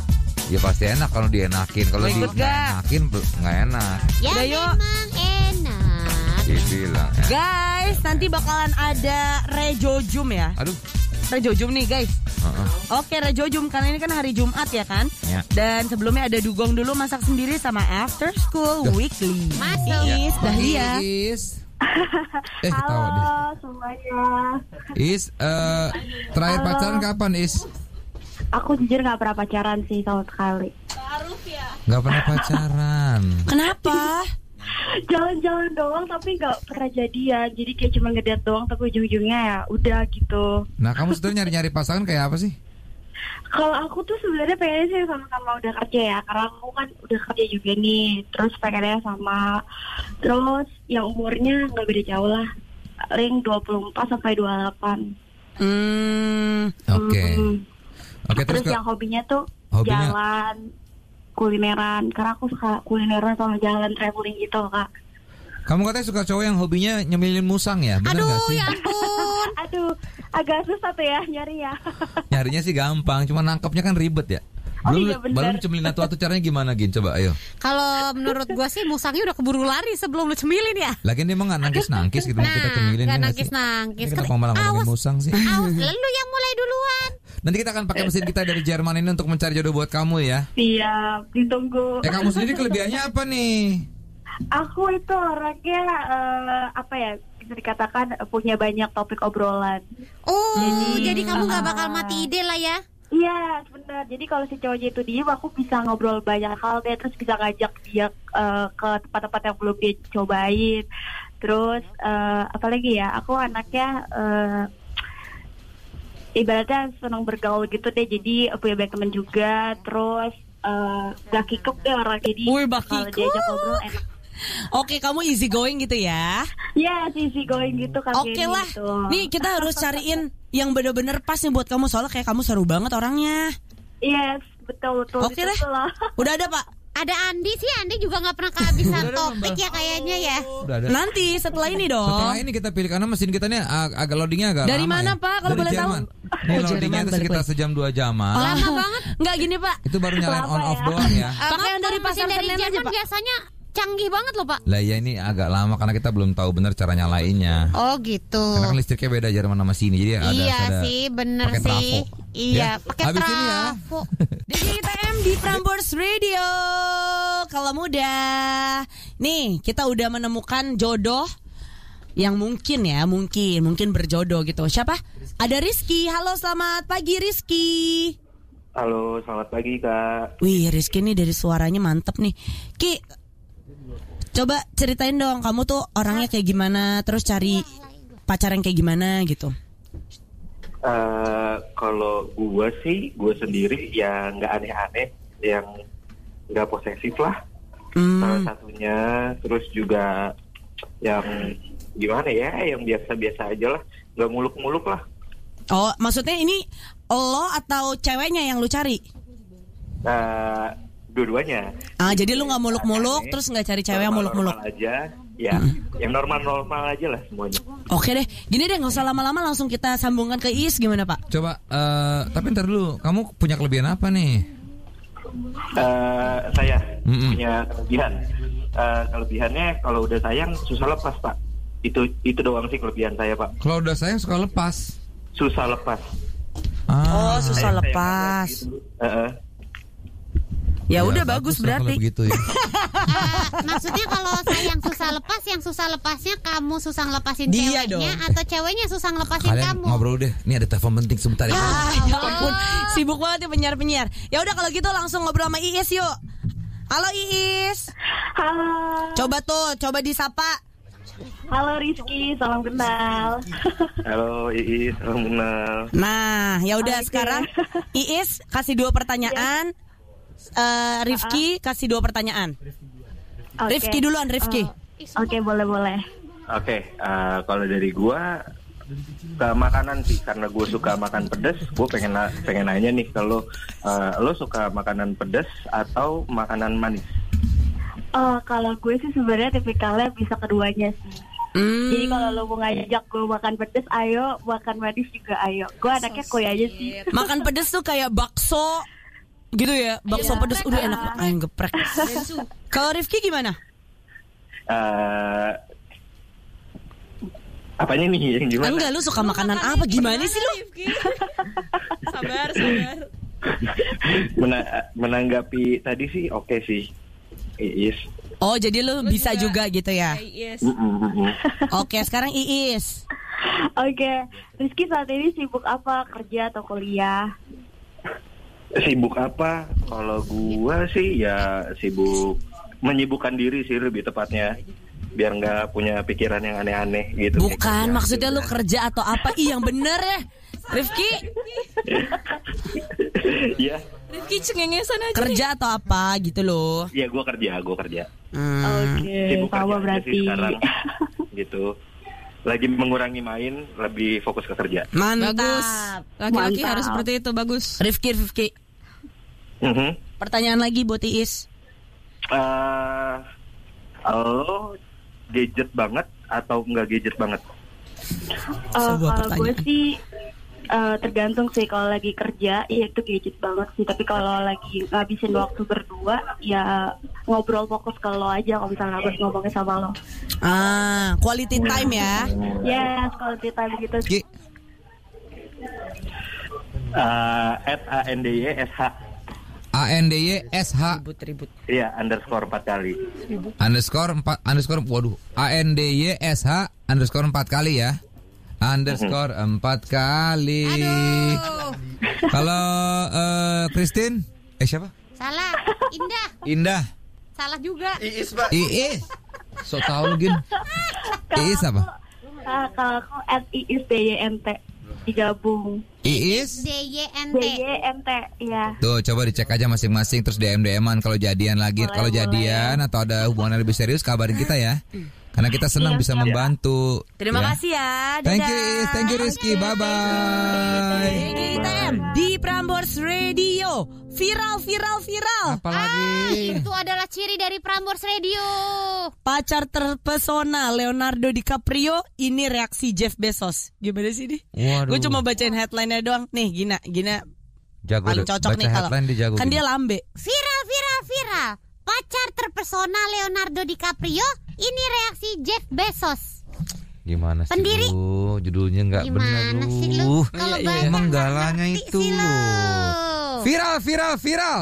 ya pasti enak kalau dienakin kalau di dienakin nggak enak ya Udah, yuk. memang enak dibilang guys nanti bakalan ada rejojum ya aduh Rejojum nih guys. Uh-uh. Oke Rejojum karena ini kan hari Jumat ya kan. Yeah. Dan sebelumnya ada dugong dulu masak sendiri sama after school Duh. weekly. Masuk. Iya. Is Dahlia. eh, Halo deh. semuanya. Is uh, terakhir Halo. pacaran kapan Is? Aku jujur nggak pernah pacaran sih sama sekali. Baru ya. Nggak pernah pacaran. Kenapa? jalan-jalan doang tapi nggak pernah jadian jadi kayak cuma ngedat doang tapi ujung-ujungnya ya udah gitu nah kamu sebetulnya nyari-nyari pasangan kayak apa sih kalau aku tuh sebenarnya pengennya sih sama-sama udah kerja ya karena aku kan udah kerja juga nih terus pengennya sama terus yang umurnya nggak beda jauh lah ring 24 sampai 28 hmm oke okay. hmm. oke okay, terus, terus yang hobinya tuh hobinya... jalan kulineran karena aku suka kulineran sama jalan traveling gitu kak kamu katanya suka cowok yang hobinya nyemilin musang ya? Bener Aduh, gak sih? ya ampun. Aduh, agak susah tuh ya nyari ya. nyarinya sih gampang, cuma nangkapnya kan ribet ya. Belum, iya belum cemilin atau atau caranya gimana Gin? Coba ayo. Kalau menurut gue sih musangnya udah keburu lari sebelum lu cemilin ya. Lagi gitu, nah, ya ini emang gak nangkis nangkis gitu nah, kita cemilin. Gak nangkis nangkis. Kita mau malah ngomongin musang sih. Awas lu yang mulai duluan. Nanti kita akan pakai mesin kita dari Jerman ini untuk mencari jodoh buat kamu ya. iya ditunggu. Eh kamu sendiri kelebihannya apa nih? Aku itu orangnya uh, apa ya? bisa dikatakan punya banyak topik obrolan. Oh, jadi, jadi kamu nggak eh, bakal mati ide lah ya? Iya benar. Jadi kalau si cowoknya itu diem, aku bisa ngobrol banyak hal deh. Terus bisa ngajak dia uh, ke tempat-tempat yang belum dia cobain. Terus uh, apalagi ya, aku anaknya uh, ibaratnya senang bergaul gitu deh. Jadi punya banyak teman juga. Terus uh, gak kikup deh orang. Jadi Uy, kalau diajak ngobrol enak. Oke, kamu easy going gitu ya? Yes, iya, easy going gitu. kan. Oke okay lah, gitu. nih kita harus cariin yang bener-bener pas nih buat kamu soalnya kayak kamu seru banget orangnya. Yes, betul betul. Oke deh. Udah ada pak. Ada Andi sih, Andi juga nggak pernah kehabisan topik ya kayaknya ya. Udah Nanti setelah ini dong. Setelah ini kita pilih karena mesin kita ini ag agak loadingnya agak. Dari lama mana ya. pak? Kalau boleh Jerman. tahu? oh, loadingnya itu sekitar balik. sejam dua jam. Oh, lama banget. Nggak gini pak. Itu baru nyalain on off ya. doang ya. Pakai eh, yang dari pasar dari pak? biasanya canggih banget loh pak. Lah ya ini agak lama karena kita belum tahu benar caranya lainnya. Oh gitu. Karena kan listriknya beda Jerman sama sini jadi ada. Iya sih bener sih. Trafo. Iya ya. pakai Habis trafo. Ini ya. di ITM di Prambors Radio. Kalau muda, nih kita udah menemukan jodoh yang mungkin ya mungkin mungkin berjodoh gitu. Siapa? Rizky. Ada Rizky. Halo selamat pagi Rizky. Halo, selamat pagi Kak. Wih, Rizky ini dari suaranya mantep nih. Ki, Coba ceritain dong, kamu tuh orangnya kayak gimana, terus cari pacar yang kayak gimana gitu. Uh, kalau gue sih, gue sendiri ya nggak aneh-aneh, yang nggak posesif lah. Hmm. Salah satunya, terus juga yang gimana ya, yang biasa-biasa aja lah, nggak muluk-muluk lah. Oh, maksudnya ini lo atau ceweknya yang lu cari? Uh, dua-duanya. Ah, jadi lu nggak muluk-muluk, terus nggak cari cewek yang muluk-muluk. aja, ya, hmm. yang normal-normal aja lah semuanya. Oke deh, gini deh, nggak usah lama-lama, langsung kita sambungkan ke Is, gimana Pak? Coba, uh, tapi ntar dulu, kamu punya kelebihan apa nih? Uh, saya mm punya kelebihan. Uh, kelebihannya kalau udah sayang susah lepas pak. Itu itu doang sih kelebihan saya pak. Kalau udah sayang suka lepas. Susah lepas. Ah. Oh susah saya, lepas. Saya gitu. -uh Ya, iya, udah bagus, bagus berarti. Begitu, ya. maksudnya kalau saya yang susah lepas, yang susah lepasnya kamu susah lepasin Dia ceweknya dong. atau ceweknya susah lepasin Kalian kamu. Ngobrol deh. Ini ada telepon penting sebentar ya. ya ah, ya ampun. Sibuk banget ya penyiar-penyiar. Ya udah kalau gitu langsung ngobrol sama Iis yuk. Halo Iis. Halo. Coba tuh, coba disapa. Halo Rizky, salam kenal. Halo Iis, salam kenal. Nah, ya udah sekarang Iis kasih dua pertanyaan, uh, Rifki uh ah. -huh. kasih dua pertanyaan. Okay. Rifki duluan, Rifki. Uh, Oke, okay, boleh boleh. Oke, okay, uh, eh, kalau dari gua ke makanan sih karena gue suka makan pedas, gue pengen pengen nanya nih kalau uh, eh, lo suka makanan pedas atau makanan manis Oh, kalau gue sih sebenarnya tipikalnya bisa keduanya sih. Mm. Jadi kalau lo mau ngajak gue makan pedas, ayo. Makan manis juga ayo. Gue anaknya so aja sih. Makan pedes tuh kayak bakso, gitu ya bakso yeah. pedes udah enak yang geprek kalau Rifki gimana uh, apanya nih yang gimana enggak lu suka lu makanan, apa gimana, gimana sih lu sabar sabar Mena menanggapi tadi sih oke okay sih Iis oh jadi lu, lu bisa juga, juga gitu ya oke okay, sekarang Iis Oke, okay. Rizky saat ini sibuk apa? Kerja atau kuliah? Sibuk apa? Kalau gua sih ya sibuk menyibukkan diri sih lebih tepatnya biar nggak punya pikiran yang aneh-aneh gitu. Bukan, ya, maksudnya lu kerja atau apa? Ih, yang bener ya. Rifki. Iya. Rifki cengengesan aja. Kerja atau apa gitu loh. Iya, gua kerja, gua kerja. Hmm. Oke, okay. Sibuk berarti. sekarang. gitu. Lagi mengurangi main, lebih fokus ke kerja. Mantap. Bagus. Laki-laki harus seperti itu, bagus. Rifki, Rifki. -hmm. Pertanyaan lagi buat Iis. Uh, eh, lo gadget banget atau enggak gadget banget? Uh, kalau gue sih uh, tergantung sih kalau lagi kerja ya itu gadget banget sih tapi kalau lagi ngabisin waktu berdua ya ngobrol fokus ke lo aja kalau misalnya harus ngomongin sama lo ah quality time ya yes quality time gitu G uh, at a n d y s h A N D Y S H ribut ribut. Iya, underscore empat kali. Ribut. Underscore empat underscore waduh. A N D Y S H underscore empat kali ya. Underscore mhm. empat kali. Kalau uh, eh, Christine, eh siapa? Salah. Indah. Indah. Salah juga. Iis, Pak. Iis. So tau Gin. Iis apa? Ah, kalau aku I Iis D Y N T digabung. Iis? N T, ya. Tuh, coba dicek aja masing-masing terus DM-DM-an kalau jadian lagi. Kalau jadian boleh. atau ada hubungan yang lebih serius kabarin kita ya. Hmm. Karena kita senang iya. bisa membantu. Terima ya. kasih ya. Thank you, thank you Rizky. Bye bye. GGTM di Prambors Radio. Viral, viral, viral. Apalagi? Ah, itu adalah ciri dari Prambors Radio. Pacar terpesona Leonardo DiCaprio. Ini reaksi Jeff Bezos. Gimana sih nih? Gue cuma bacain headline-nya doang. Nih, Gina, Gina jago paling cocok nih kalau kan gitu. dia lambe viral viral viral pacar terpesona Leonardo DiCaprio ini reaksi Jeff Bezos. Gimana sih Pendiri. lu? Judulnya nggak benar lu. Sih lu? Kalau iya, iya. Emang galanya itu lu. Viral, viral, viral.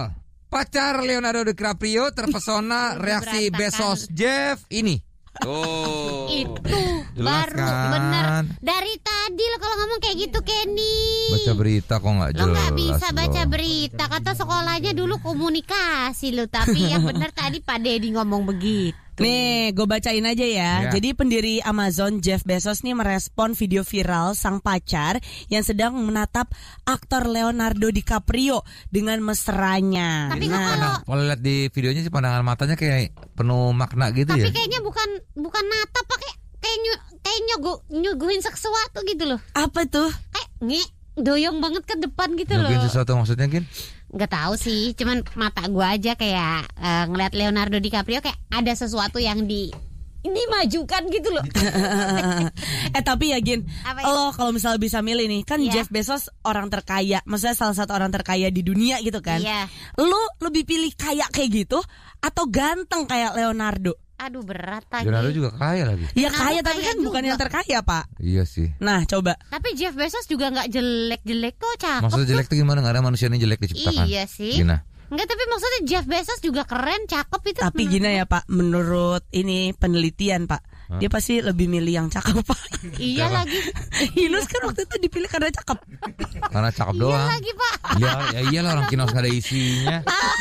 Pacar Leonardo DiCaprio terpesona reaksi Bezos Jeff ini. Oh. itu Jelas baru kan? bener. Dari tadi lo kalau ngomong kayak gitu Kenny. Baca berita kok nggak jelas. Lo nggak bisa baca berita. Kata sekolahnya dulu komunikasi lo. Tapi yang benar tadi Pak Deddy ngomong begitu. Tuh. Nih, gue bacain aja ya. Yeah. Jadi pendiri Amazon Jeff Bezos nih merespon video viral sang pacar yang sedang menatap aktor Leonardo DiCaprio dengan mesranya. Tapi nah, kalau nah, kalau lihat di videonya sih pandangan matanya kayak penuh makna gitu tapi ya. Tapi kayaknya bukan bukan natap pakai kayak nyu, kayak nyugu, nyuguhin sesuatu gitu loh. Apa tuh? Kayak nge doyong banget ke depan gitu nyuguhin loh. Nyuguhin sesuatu maksudnya, gini? nggak tahu sih cuman mata gue aja kayak uh, ngeliat Leonardo DiCaprio kayak ada sesuatu yang di ini majukan gitu loh. eh tapi ya Gin, ya? lo kalau misalnya bisa milih nih, kan yeah. Jeff Bezos orang terkaya, maksudnya salah satu orang terkaya di dunia gitu kan. Yeah. Lo lebih pilih kaya kayak gitu atau ganteng kayak Leonardo? Aduh berat tadi. Leonardo juga kaya lagi. Iya kaya tapi kaya kan juga. bukan yang terkaya pak. Iya sih. Nah coba. Tapi Jeff Bezos juga nggak jelek-jelek kok cakep. Maksudnya jelek tuh gimana? Gak ada manusia yang jelek diciptakan. Iya sih. Gina. Enggak tapi maksudnya Jeff Bezos juga keren, cakep itu. Tapi gini ya Pak, menurut ini penelitian Pak, dia pasti lebih milih yang cakep pak iya lagi Kinos kan waktu itu dipilih karena cakep karena cakep iya doang iya lagi pak iya ya orang Kinos ada isinya ah,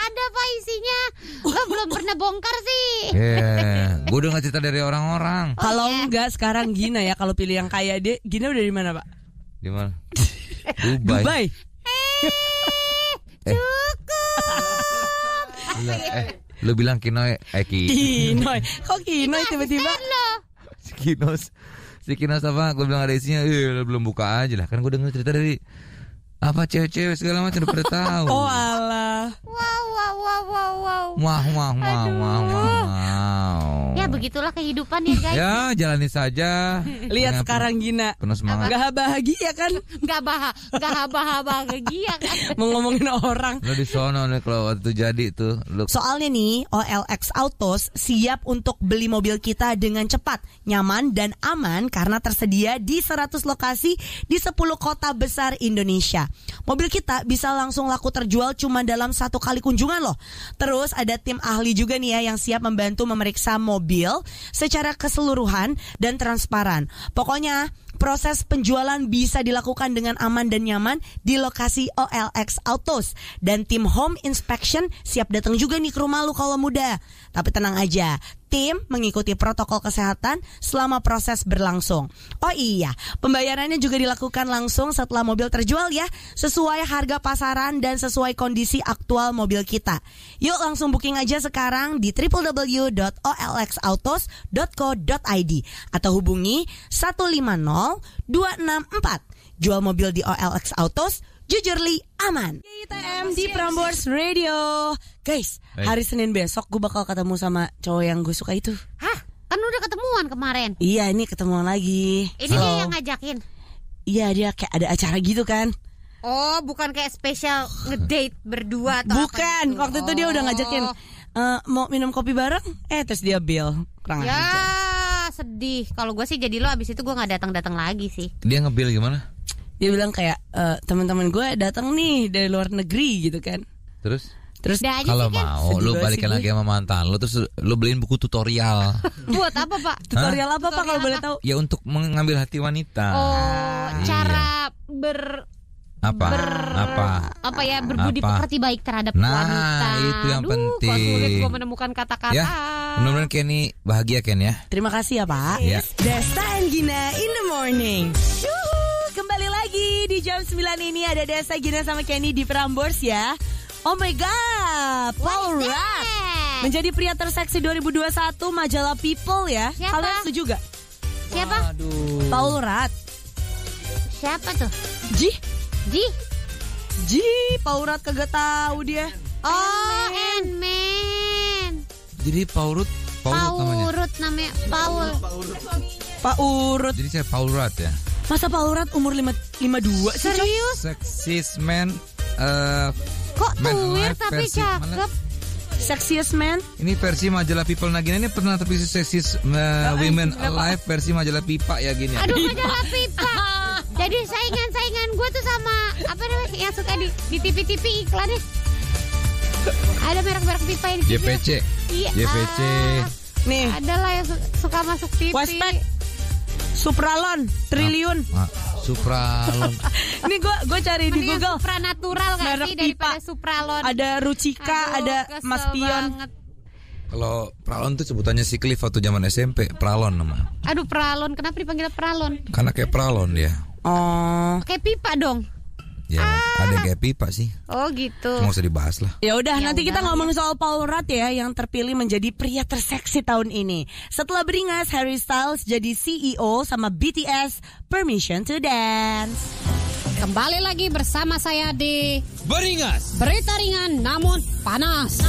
ada pak isinya Gue belum pernah bongkar sih yeah. gue udah nggak cerita dari orang-orang oh, kalau yeah. enggak sekarang Gina ya kalau pilih yang kaya dia Gina udah di mana pak di mana Dubai, Dubai. Eh, cukup iya, eh. Lu bilang Kinoy eh kinoi Kinoy. Kok Kinoy tiba-tiba? Si Kinos. Si Kinos apa? Gue bilang ada isinya. Eh, lo belum buka aja lah. Kan gue denger cerita dari apa cewek-cewek segala macam udah pernah tahu. Oh alah. Wow wow wow wow wow. wow wow wow wow, wow begitulah kehidupan ya guys. ya jalani saja. Lihat sekarang Gina. Penuh semangat. Gak bahagia kan? Gak bah, gak bah bahagia kan? Mau ngomongin orang. Lo di sono nih kalau waktu jadi tuh. Soalnya nih OLX Autos siap untuk beli mobil kita dengan cepat, nyaman dan aman karena tersedia di 100 lokasi di 10 kota besar Indonesia. Mobil kita bisa langsung laku terjual cuma dalam satu kali kunjungan loh. Terus ada tim ahli juga nih ya yang siap membantu memeriksa mobil adil, secara keseluruhan dan transparan. Pokoknya Proses penjualan bisa dilakukan dengan aman dan nyaman di lokasi OLX Autos dan tim Home Inspection siap datang juga nih ke rumah lu kalau muda. Tapi tenang aja, tim mengikuti protokol kesehatan selama proses berlangsung. Oh iya, pembayarannya juga dilakukan langsung setelah mobil terjual ya, sesuai harga pasaran dan sesuai kondisi aktual mobil kita. Yuk langsung booking aja sekarang di www.olxautos.co.id atau hubungi 150 empat Jual mobil di OLX Autos, jujurly aman. ITM di Prambors Radio. Guys, hari Senin besok gue bakal ketemu sama cowok yang gue suka itu. Hah? Kan udah ketemuan kemarin. Iya, ini ketemuan lagi. Ini dia oh. yang ngajakin. Iya, dia kayak ada acara gitu kan. Oh, bukan kayak spesial ngedate berdua atau Bukan, gitu. waktu itu dia udah ngajakin oh. eh, mau minum kopi bareng, eh terus dia bill. Kurang ya sedih. Kalau gue sih jadi lo abis itu gue nggak datang datang lagi sih. Dia ngebil gimana? Dia bilang kayak e, teman-teman gue datang nih dari luar negeri gitu kan. Terus? Terus kalau kan. mau lo balikin balikan lagi sama mantan lo terus lo beliin buku tutorial. Buat apa, Pak? tutorial apa, Pak, kalau boleh tahu? Ya untuk mengambil hati wanita. Oh, iya. cara ber apa ber, apa apa ya berbudi apa? pekerti baik terhadap nah, wanita. Nah, itu yang Aduh, penting. gue menemukan kata-kata. Ya? Mudah-mudahan Kenny bahagia Ken ya. Terima kasih ya Pak. Ya. Desta and Gina in the morning. Yuhu, kembali lagi di jam 9 ini ada Desta Gina sama Kenny di Prambors ya. Oh my god, Paul Rudd menjadi pria terseksi 2021 majalah People ya. Siapa? Kalian setuju gak? Siapa? Waduh. Paul Rudd. Siapa tuh? Ji. Ji. Ji, Paul Rudd kagak tahu dia. Oh, and Man. Jadi Paurut Paurut, namanya. Paul. Paurut. Jadi saya Paurut ya. Masa Paurut umur lima 52 dua. Serius? Sexiest man uh, Kok tuwir tapi cakep? Sexiest Man. Ini versi majalah People Nagina ini pernah tapi Sexiest uh, eh, Women Alive versi majalah Pipa ya gini. Ya. Aduh majalah Pipa. Jadi saingan-saingan gue tuh sama apa namanya yang suka di di TV-TV iklannya ada merek-merek pipa yang JPC. Iya. JPC. Ah, Nih. Ada lah yang suka masuk pipi Waspek. Supralon triliun. Ah, ah. Supralon. Ini gue gue cari di Google. Supranatural kan sih pipa. Supralon. Ada Rucika, Aduh, ada Mas Pion. Kalau pralon tuh sebutannya si Cliff waktu zaman SMP, pralon nama. Aduh pralon, kenapa dipanggil pralon? Karena kayak pralon dia. Oh. Kayak pipa dong. Ya, ah. ada gapi Pak sih. Oh gitu. Mau usah dibahas lah. Ya udah, ya nanti kita ngomong soal Paul Rudd ya yang terpilih menjadi pria terseksi tahun ini. Setelah beringas, Harry Styles jadi CEO sama BTS Permission to Dance. Kembali lagi bersama saya di Beringas. Berita ringan namun panas.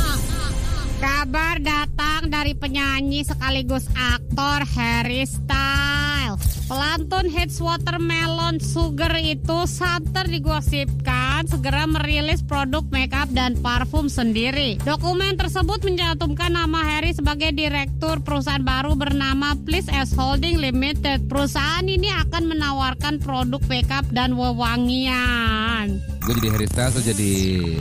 Kabar datang dari penyanyi sekaligus aktor Harry Styles pelantun hits watermelon sugar itu santer digosipkan akan segera merilis produk makeup dan parfum sendiri. Dokumen tersebut mencantumkan nama Harry sebagai direktur perusahaan baru bernama Please S Holding Limited. Perusahaan ini akan menawarkan produk makeup dan wewangian. Gue jadi Harry Styles atau jadi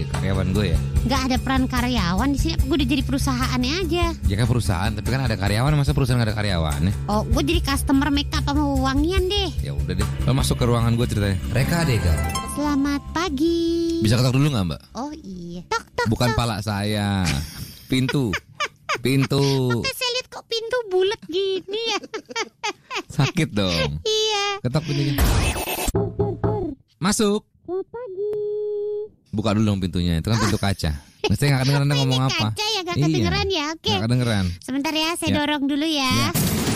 karyawan gue ya? Gak ada peran karyawan di sini. Gue udah jadi perusahaannya aja. Ya kan perusahaan, tapi kan ada karyawan. Masa perusahaan gak ada karyawan? Ya? Oh, gue jadi customer makeup sama wewangian deh. Ya udah deh. Lo masuk ke ruangan gue ceritanya. Reka kan. Selamat pagi. Bisa ketok dulu nggak Mbak? Oh iya. Tok tok. Bukan tok. pala saya. Pintu. Pintu. saya lihat kok pintu bulat gini ya. Sakit dong. Iya. Ketok pintunya. Masuk. Selamat pagi. Buka dulu dong pintunya. Itu kan pintu kaca. Saya nggak kedengeran anda ngomong kaca apa. Kaca ya nggak kedengeran iya. ya. Oke. Okay. kedengeran. Sebentar ya, saya ya. dorong dulu ya. ya.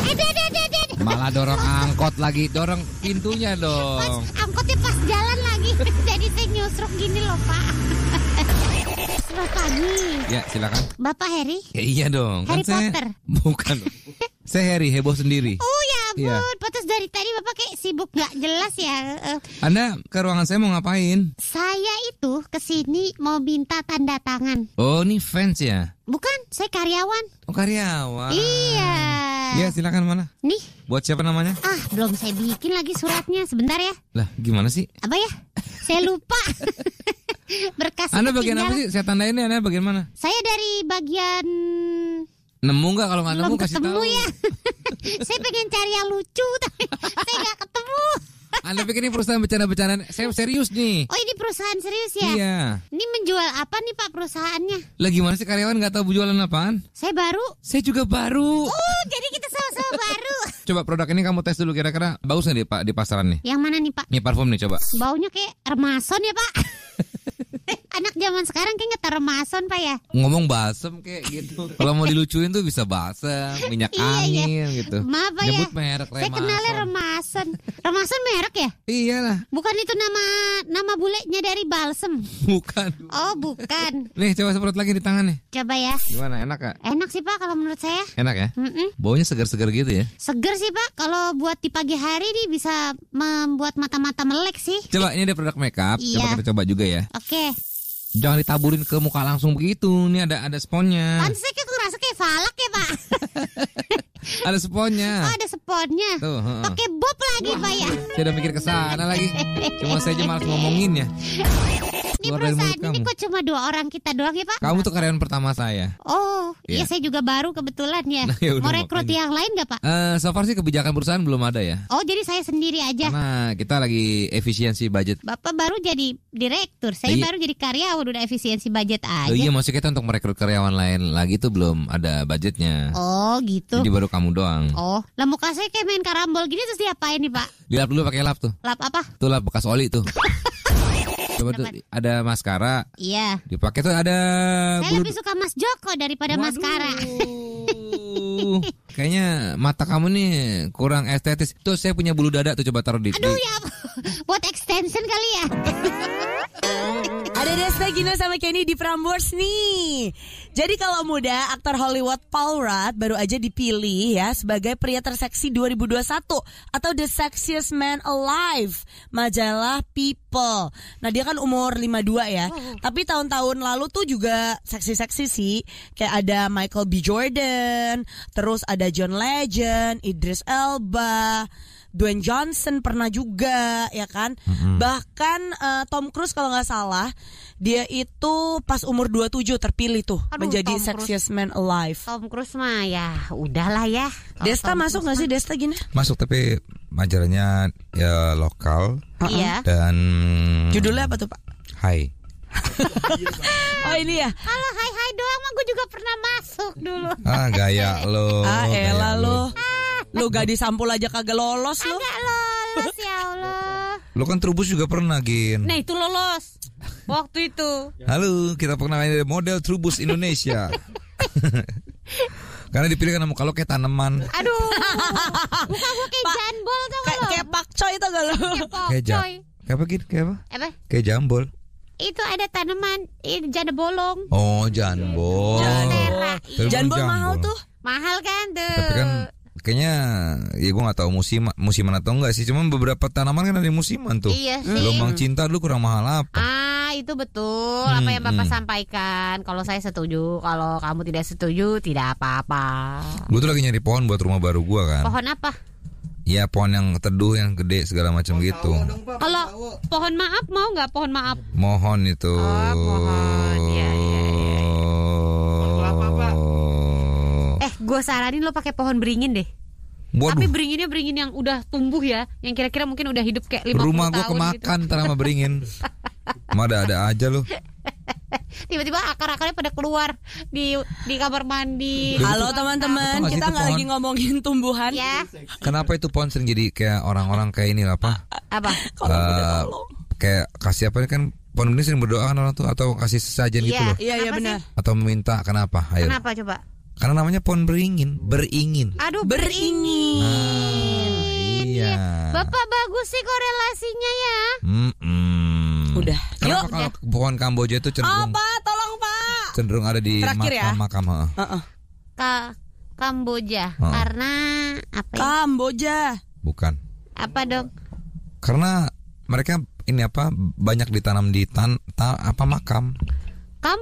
Aduh, aduh, aduh, aduh. Malah dorong angkot lagi, dorong pintunya dong. Pas, angkotnya pas jalan lagi, jadi saya nyusruk gini loh pak. Selamat pagi. Ya silakan. Bapak Harry. Ya, iya dong. Kan Harry kan Potter. Saya, bukan. saya Harry heboh sendiri. Oh ya iya. ampun, ya. pantas dari tadi bapak kayak sibuk nggak jelas ya. Eh. Anda ke ruangan saya mau ngapain? Saya itu ke sini mau minta tanda tangan. Oh, ini fans ya? Bukan, saya karyawan. Oh, karyawan. Iya. Iya, silakan mana? Nih. Buat siapa namanya? Ah, belum saya bikin lagi suratnya. Sebentar ya. Lah, gimana sih? Apa ya? Saya lupa. Berkas. Anda bagian apa sih? Saya tandain ya, Anda bagian mana? Saya dari bagian Nemu nggak kalau nggak nemu kasih tahu. ya. saya pengen cari yang lucu tapi saya nggak ketemu. Anda pikir ini perusahaan bercanda-bercandaan? Saya serius nih. Oh ini perusahaan serius ya? Iya. Ini menjual apa nih Pak perusahaannya? Lah gimana sih karyawan nggak tahu jualan apaan? Saya baru. Saya juga baru. Oh jadi kita sama-sama baru. Coba produk ini kamu tes dulu kira-kira bagus nggak Pak di pasaran nih? Yang mana nih Pak? Ini parfum nih coba. Baunya kayak remason ya Pak. anak zaman sekarang kayak ngetar mason pak ya ngomong basem kayak gitu kalau mau dilucuin tuh bisa basem minyak iya, iya. angin iya, gitu maaf pak ya. Nyebut ya merek saya remason. kenalnya remason remason merek ya iyalah bukan itu nama nama bulenya dari balsem bukan oh bukan nih coba semprot lagi di tangan nih coba ya gimana enak kak enak sih pak kalau menurut saya enak ya mm -mm. baunya segar-segar gitu ya segar sih pak kalau buat di pagi hari nih bisa membuat mata-mata melek sih coba ini ada produk makeup iya. coba kita coba juga ya oke okay. Jangan ditaburin ke muka langsung begitu. Ini ada ada sponnya. Kan sih kayak rasa kayak falak ya, Pak. ada sponnya. Oh, ada sponnya. Pakai bob lagi, Wah, Pak ya. Saya udah mikir ke sana lagi. Cuma saya cuma harus ngomongin ya. Di perusahaan ini kok cuma dua orang kita doang ya, Pak? Kamu tuh karyawan pertama saya. Oh, iya ya, saya juga baru kebetulan ya. Nah, ya Mau rekrut yang lain gak, Pak? Uh, so far sih kebijakan perusahaan belum ada ya. Oh, jadi saya sendiri aja. Nah, kita lagi efisiensi budget. Bapak baru jadi direktur, saya Iyi. baru jadi karyawan udah efisiensi budget iya, aja. iya, maksud kita untuk merekrut karyawan lain lagi tuh belum ada budgetnya. Oh, gitu. Jadi baru kamu doang. Oh, lah muka saya kayak main karambol gini terus diapain nih pak? Dilap dulu pakai lap tuh. Lap apa? Tuh lap bekas oli tuh. Coba tuh ada maskara. Iya. Dipakai tuh ada. Saya bulu... lebih suka Mas Joko daripada maskara. kayaknya mata kamu nih kurang estetis. Tuh saya punya bulu dada tuh coba taruh di. Aduh ya, buat extension kali ya. Ada Desta Gino sama Kenny di Prambors nih. Jadi kalau muda, aktor Hollywood Paul Rudd baru aja dipilih ya sebagai pria terseksi 2021 atau The Sexiest Man Alive, majalah People. Nah dia kan umur 52 ya, oh. tapi tahun-tahun lalu tuh juga seksi-seksi sih. Kayak ada Michael B. Jordan, Legend, terus ada John Legend, Idris Elba, Dwayne Johnson pernah juga ya kan. Mm-hmm. Bahkan uh, Tom Cruise kalau nggak salah dia itu pas umur 27 terpilih tuh Aduh, menjadi Tom sexiest Cruise. man alive. Tom Cruise mah ya udahlah ya. Kalo Desta Tom masuk nggak sih Desta gini? Masuk tapi majalahnya ya lokal. Iya. Uh -uh. Dan judulnya apa tuh Pak? Hai. oh ini ya. halo hai hai doang mah gue juga pernah masuk dulu. Ah gaya lo. Ah elah lo. Lo ah. gadis sampul aja kagak lolos lo. Kagak lolos ya Allah. Lo kan trubus juga pernah Gin. Nah itu lolos. Waktu itu. Halo, kita pernah main model Trubus Indonesia. Karena dipilihkan kamu kalau kayak tanaman. Aduh. Bukan gue kayak jambol tau gak lo? Kayak pakcoy tau gak lo? Kayak pakcoy. Kayak apa gitu? Kayak apa? Apa? Kayak jambol itu ada tanaman ini eh, janda bolong. Oh, janbol. Jandera. Janbol mahal tuh. Mahal kan tuh. Tapi kan kayaknya ya gue nggak tahu musim musiman atau enggak sih cuman beberapa tanaman kan ada musiman tuh iya hmm. sih. lobang cinta dulu kurang mahal apa ah itu betul hmm, apa yang bapak hmm, hmm. sampaikan kalau saya setuju kalau kamu tidak setuju tidak apa-apa gue tuh lagi nyari pohon buat rumah baru gue kan pohon apa Ya pohon yang teduh yang gede segala macam gitu. Kalau pohon maaf mau nggak pohon maaf? Mohon itu. Ah, iya, iya, iya, oh, mohon. Ya, ya, ya. Eh, gue saranin lo pakai pohon beringin deh. Waduh. Tapi beringinnya beringin yang udah tumbuh ya, yang kira-kira mungkin udah hidup kayak lima tahun. Rumah gue kemakan gitu. terama beringin. Mah ada-ada aja loh. Tiba-tiba akar-akarnya pada keluar di di kamar mandi. Halo teman-teman, kita nggak lagi ngomongin tumbuhan. Ya. Kenapa itu pohon sering jadi kayak orang-orang kayak ini lah, Pak? Apa? Kalau eh, kayak kasih apa kan pohon ini sering berdoa kan orang tuh atau kasih sesajen ya. gitu iya. loh. Iya, iya benar. Atau meminta kenapa? Ayo. Kenapa coba? Karena namanya pohon beringin, beringin. Aduh, beringin. Nah, iya. Bapak bagus sih korelasinya ya. Mm -mm. Hmm. Udah. Kenapa Yuk. kalau pohon kamboja itu cenderung Apa? Tolong, Pak. Cenderung ada di Terakhir ya? makam ya? makam. Uh Ka Kamboja uh. karena apa? Ya? Kamboja. Bukan. Apa dok Karena mereka ini apa banyak ditanam di tan ta, apa makam. Kam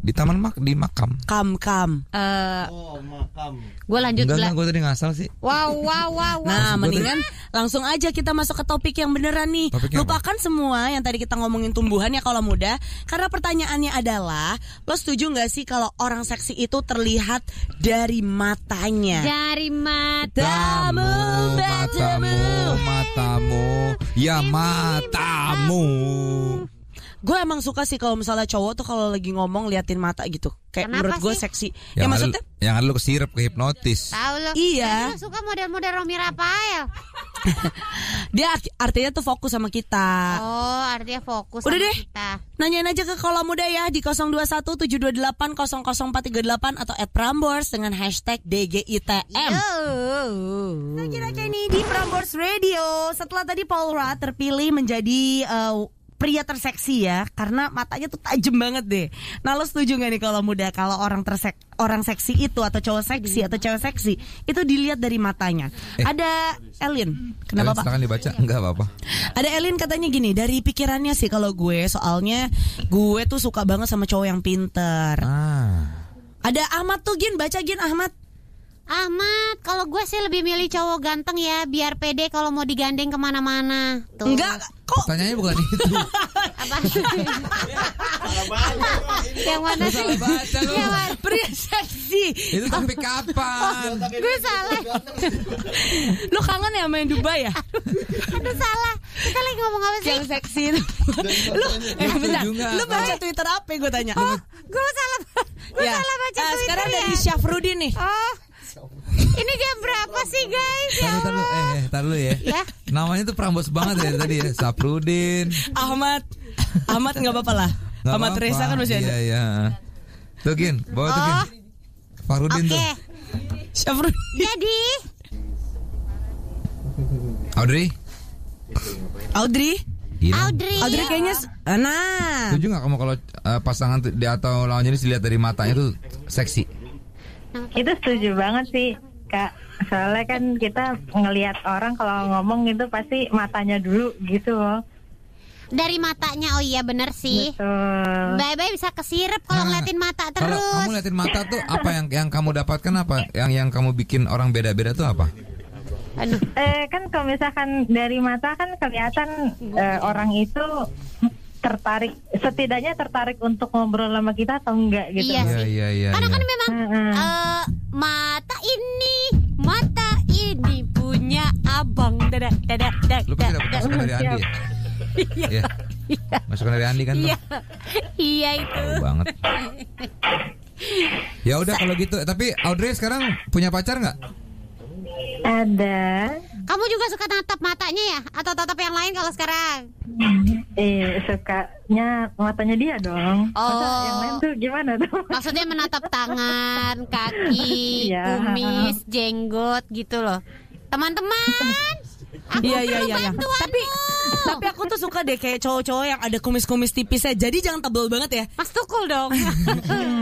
di taman mak di makam kam kam uh, oh makam gue lanjut enggak, enggak gue tadi ngasal sih wow wow wow, wow. nah mendingan tadi... langsung aja kita masuk ke topik yang beneran nih Topiknya lupakan apa? semua yang tadi kita ngomongin tumbuhan ya kalau muda karena pertanyaannya adalah lo setuju nggak sih kalau orang seksi itu terlihat dari matanya dari matamu matamu matamu, matamu. ya matamu gue emang suka sih kalau misalnya cowok tuh kalau lagi ngomong liatin mata gitu kayak Kenapa menurut gue seksi ya yang ya maksudnya yang lu kesirep ke hipnotis tahu lo iya lu suka model-model Romi Rafael dia artinya tuh fokus sama kita oh artinya fokus udah sama deh kita. nanyain aja ke kolom muda ya di 021 728 00438 atau at Prambors dengan hashtag DGITM Yo. Nah, kira-kira ini di Prambors Radio setelah tadi Paul Rudd terpilih menjadi uh, pria terseksi ya karena matanya tuh tajam banget deh. Nah lo setuju gak nih kalau muda kalau orang tersek orang seksi itu atau cowok seksi iya. atau cewek seksi itu dilihat dari matanya. Eh. Ada Elin, kenapa Elin, pak? dibaca, iya. enggak apa-apa. Ada Elin katanya gini dari pikirannya sih kalau gue soalnya gue tuh suka banget sama cowok yang pinter. Ah. Ada Ahmad tuh Gin, baca Gin Ahmad. Ahmad, kalau gue sih lebih milih cowok ganteng ya, biar pede kalau mau digandeng kemana-mana. Tuh. Enggak, kok. Pertanyaannya bukan itu. Apa? yang mana sih? Yang mana? seksi Itu tapi kapan? gue salah. Lu kangen ya main Dubai ya? Aduh salah. Kita lagi ngomong apa sih? Yang seksi. Lu, eh, bentar. Lu baca Twitter apa gue tanya? Oh, gue salah. Gue iya. salah baca eh, Twitter. ya Sekarang di Syafrudin nih. Oh. Ini jam berapa sih guys? Ya eh, eh, taruh ya. ya. Namanya tuh Prambos banget ya tadi ya. Saprudin. Ahmad. Ahmad nggak apa-apa lah. Gak Ahmad apa Reza kan masih iya, ada. Iya, iya. Tuh bawa bawa oh. Farudin okay. tuh. Saprudin. Jadi. Audrey. Audrey. Gila. Audrey. Audrey ya kayaknya nah. Setuju nggak kamu kalau uh, pasangan di atau lawan jenis dilihat dari matanya tuh seksi? Itu setuju banget sih. Kak. Soalnya kan kita ngelihat orang kalau ngomong itu pasti matanya dulu gitu loh. Dari matanya, oh iya bener sih. Bye-bye bisa kesirep kalau nah, ngeliatin mata terus. Kalau kamu ngeliatin mata tuh apa yang yang kamu dapatkan apa? Yang yang kamu bikin orang beda-beda tuh apa? Aduh. Eh kan kalau misalkan dari mata kan kelihatan eh, orang itu tertarik setidaknya tertarik untuk ngobrol sama kita atau enggak gitu iya, iya sih ya, ya, karena ya. kan memang uh, uh. Uh, mata ini mata ini punya abang dadah dadah dadah lu kan dapat masukan dari Andi ya iya, iya. masukan dari Andi kan iya iya itu Tau banget ya udah kalau gitu tapi Audrey sekarang punya pacar nggak ada kamu juga suka tatap matanya ya? Atau tatap yang lain kalau sekarang? Eh, sukanya matanya dia dong. Oh. Masa yang oh. lain tuh gimana tuh? Maksudnya menatap tangan, kaki, iya. kumis, jenggot gitu loh. Teman-teman, iya, iya iya iya. iya. Tapi tapi aku tuh suka deh kayak cowok-cowok yang ada kumis-kumis tipisnya. Jadi jangan tebel banget ya. Mas tukul dong.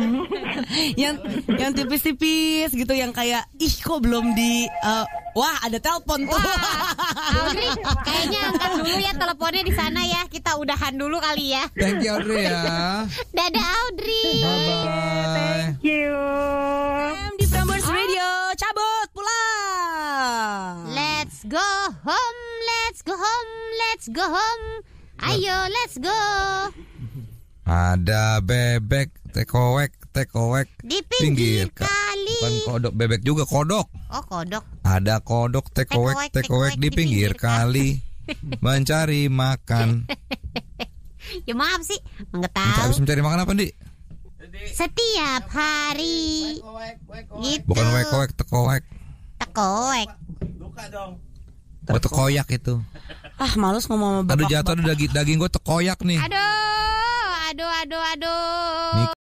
yang yang tipis-tipis gitu yang kayak ih kok belum di uh, Wah, ada telepon tuh. Wah, Audrey, kayaknya angkat dulu ya teleponnya di sana ya. Kita udahan dulu kali ya. Thank you Audrey ya. Dadah Audrey. Bye bye. Thank you. I'm di Prambors oh. Radio. Cabut pulang. Let's go home. Let's go home. Let's go home. Ayo, let's go. Ada bebek tekowek tekowek kowek di pinggir, pinggir kali. Bukan kodok bebek juga kodok. Oh kodok. Ada kodok tekowek tekowek te di pinggir, kali. mencari makan. ya maaf sih, mengetahui. Mencari, mencari makan apa, nih? Setiap hari. wek, wek, gitu. Bukan wek wek tekowek. Tekowek. Buka dong. Gue oh, tekoyak itu. Ah, malus ngomong sama Aduh jatuh aduh daging daging gue tekoyak nih. Aduh, aduh, aduh, aduh.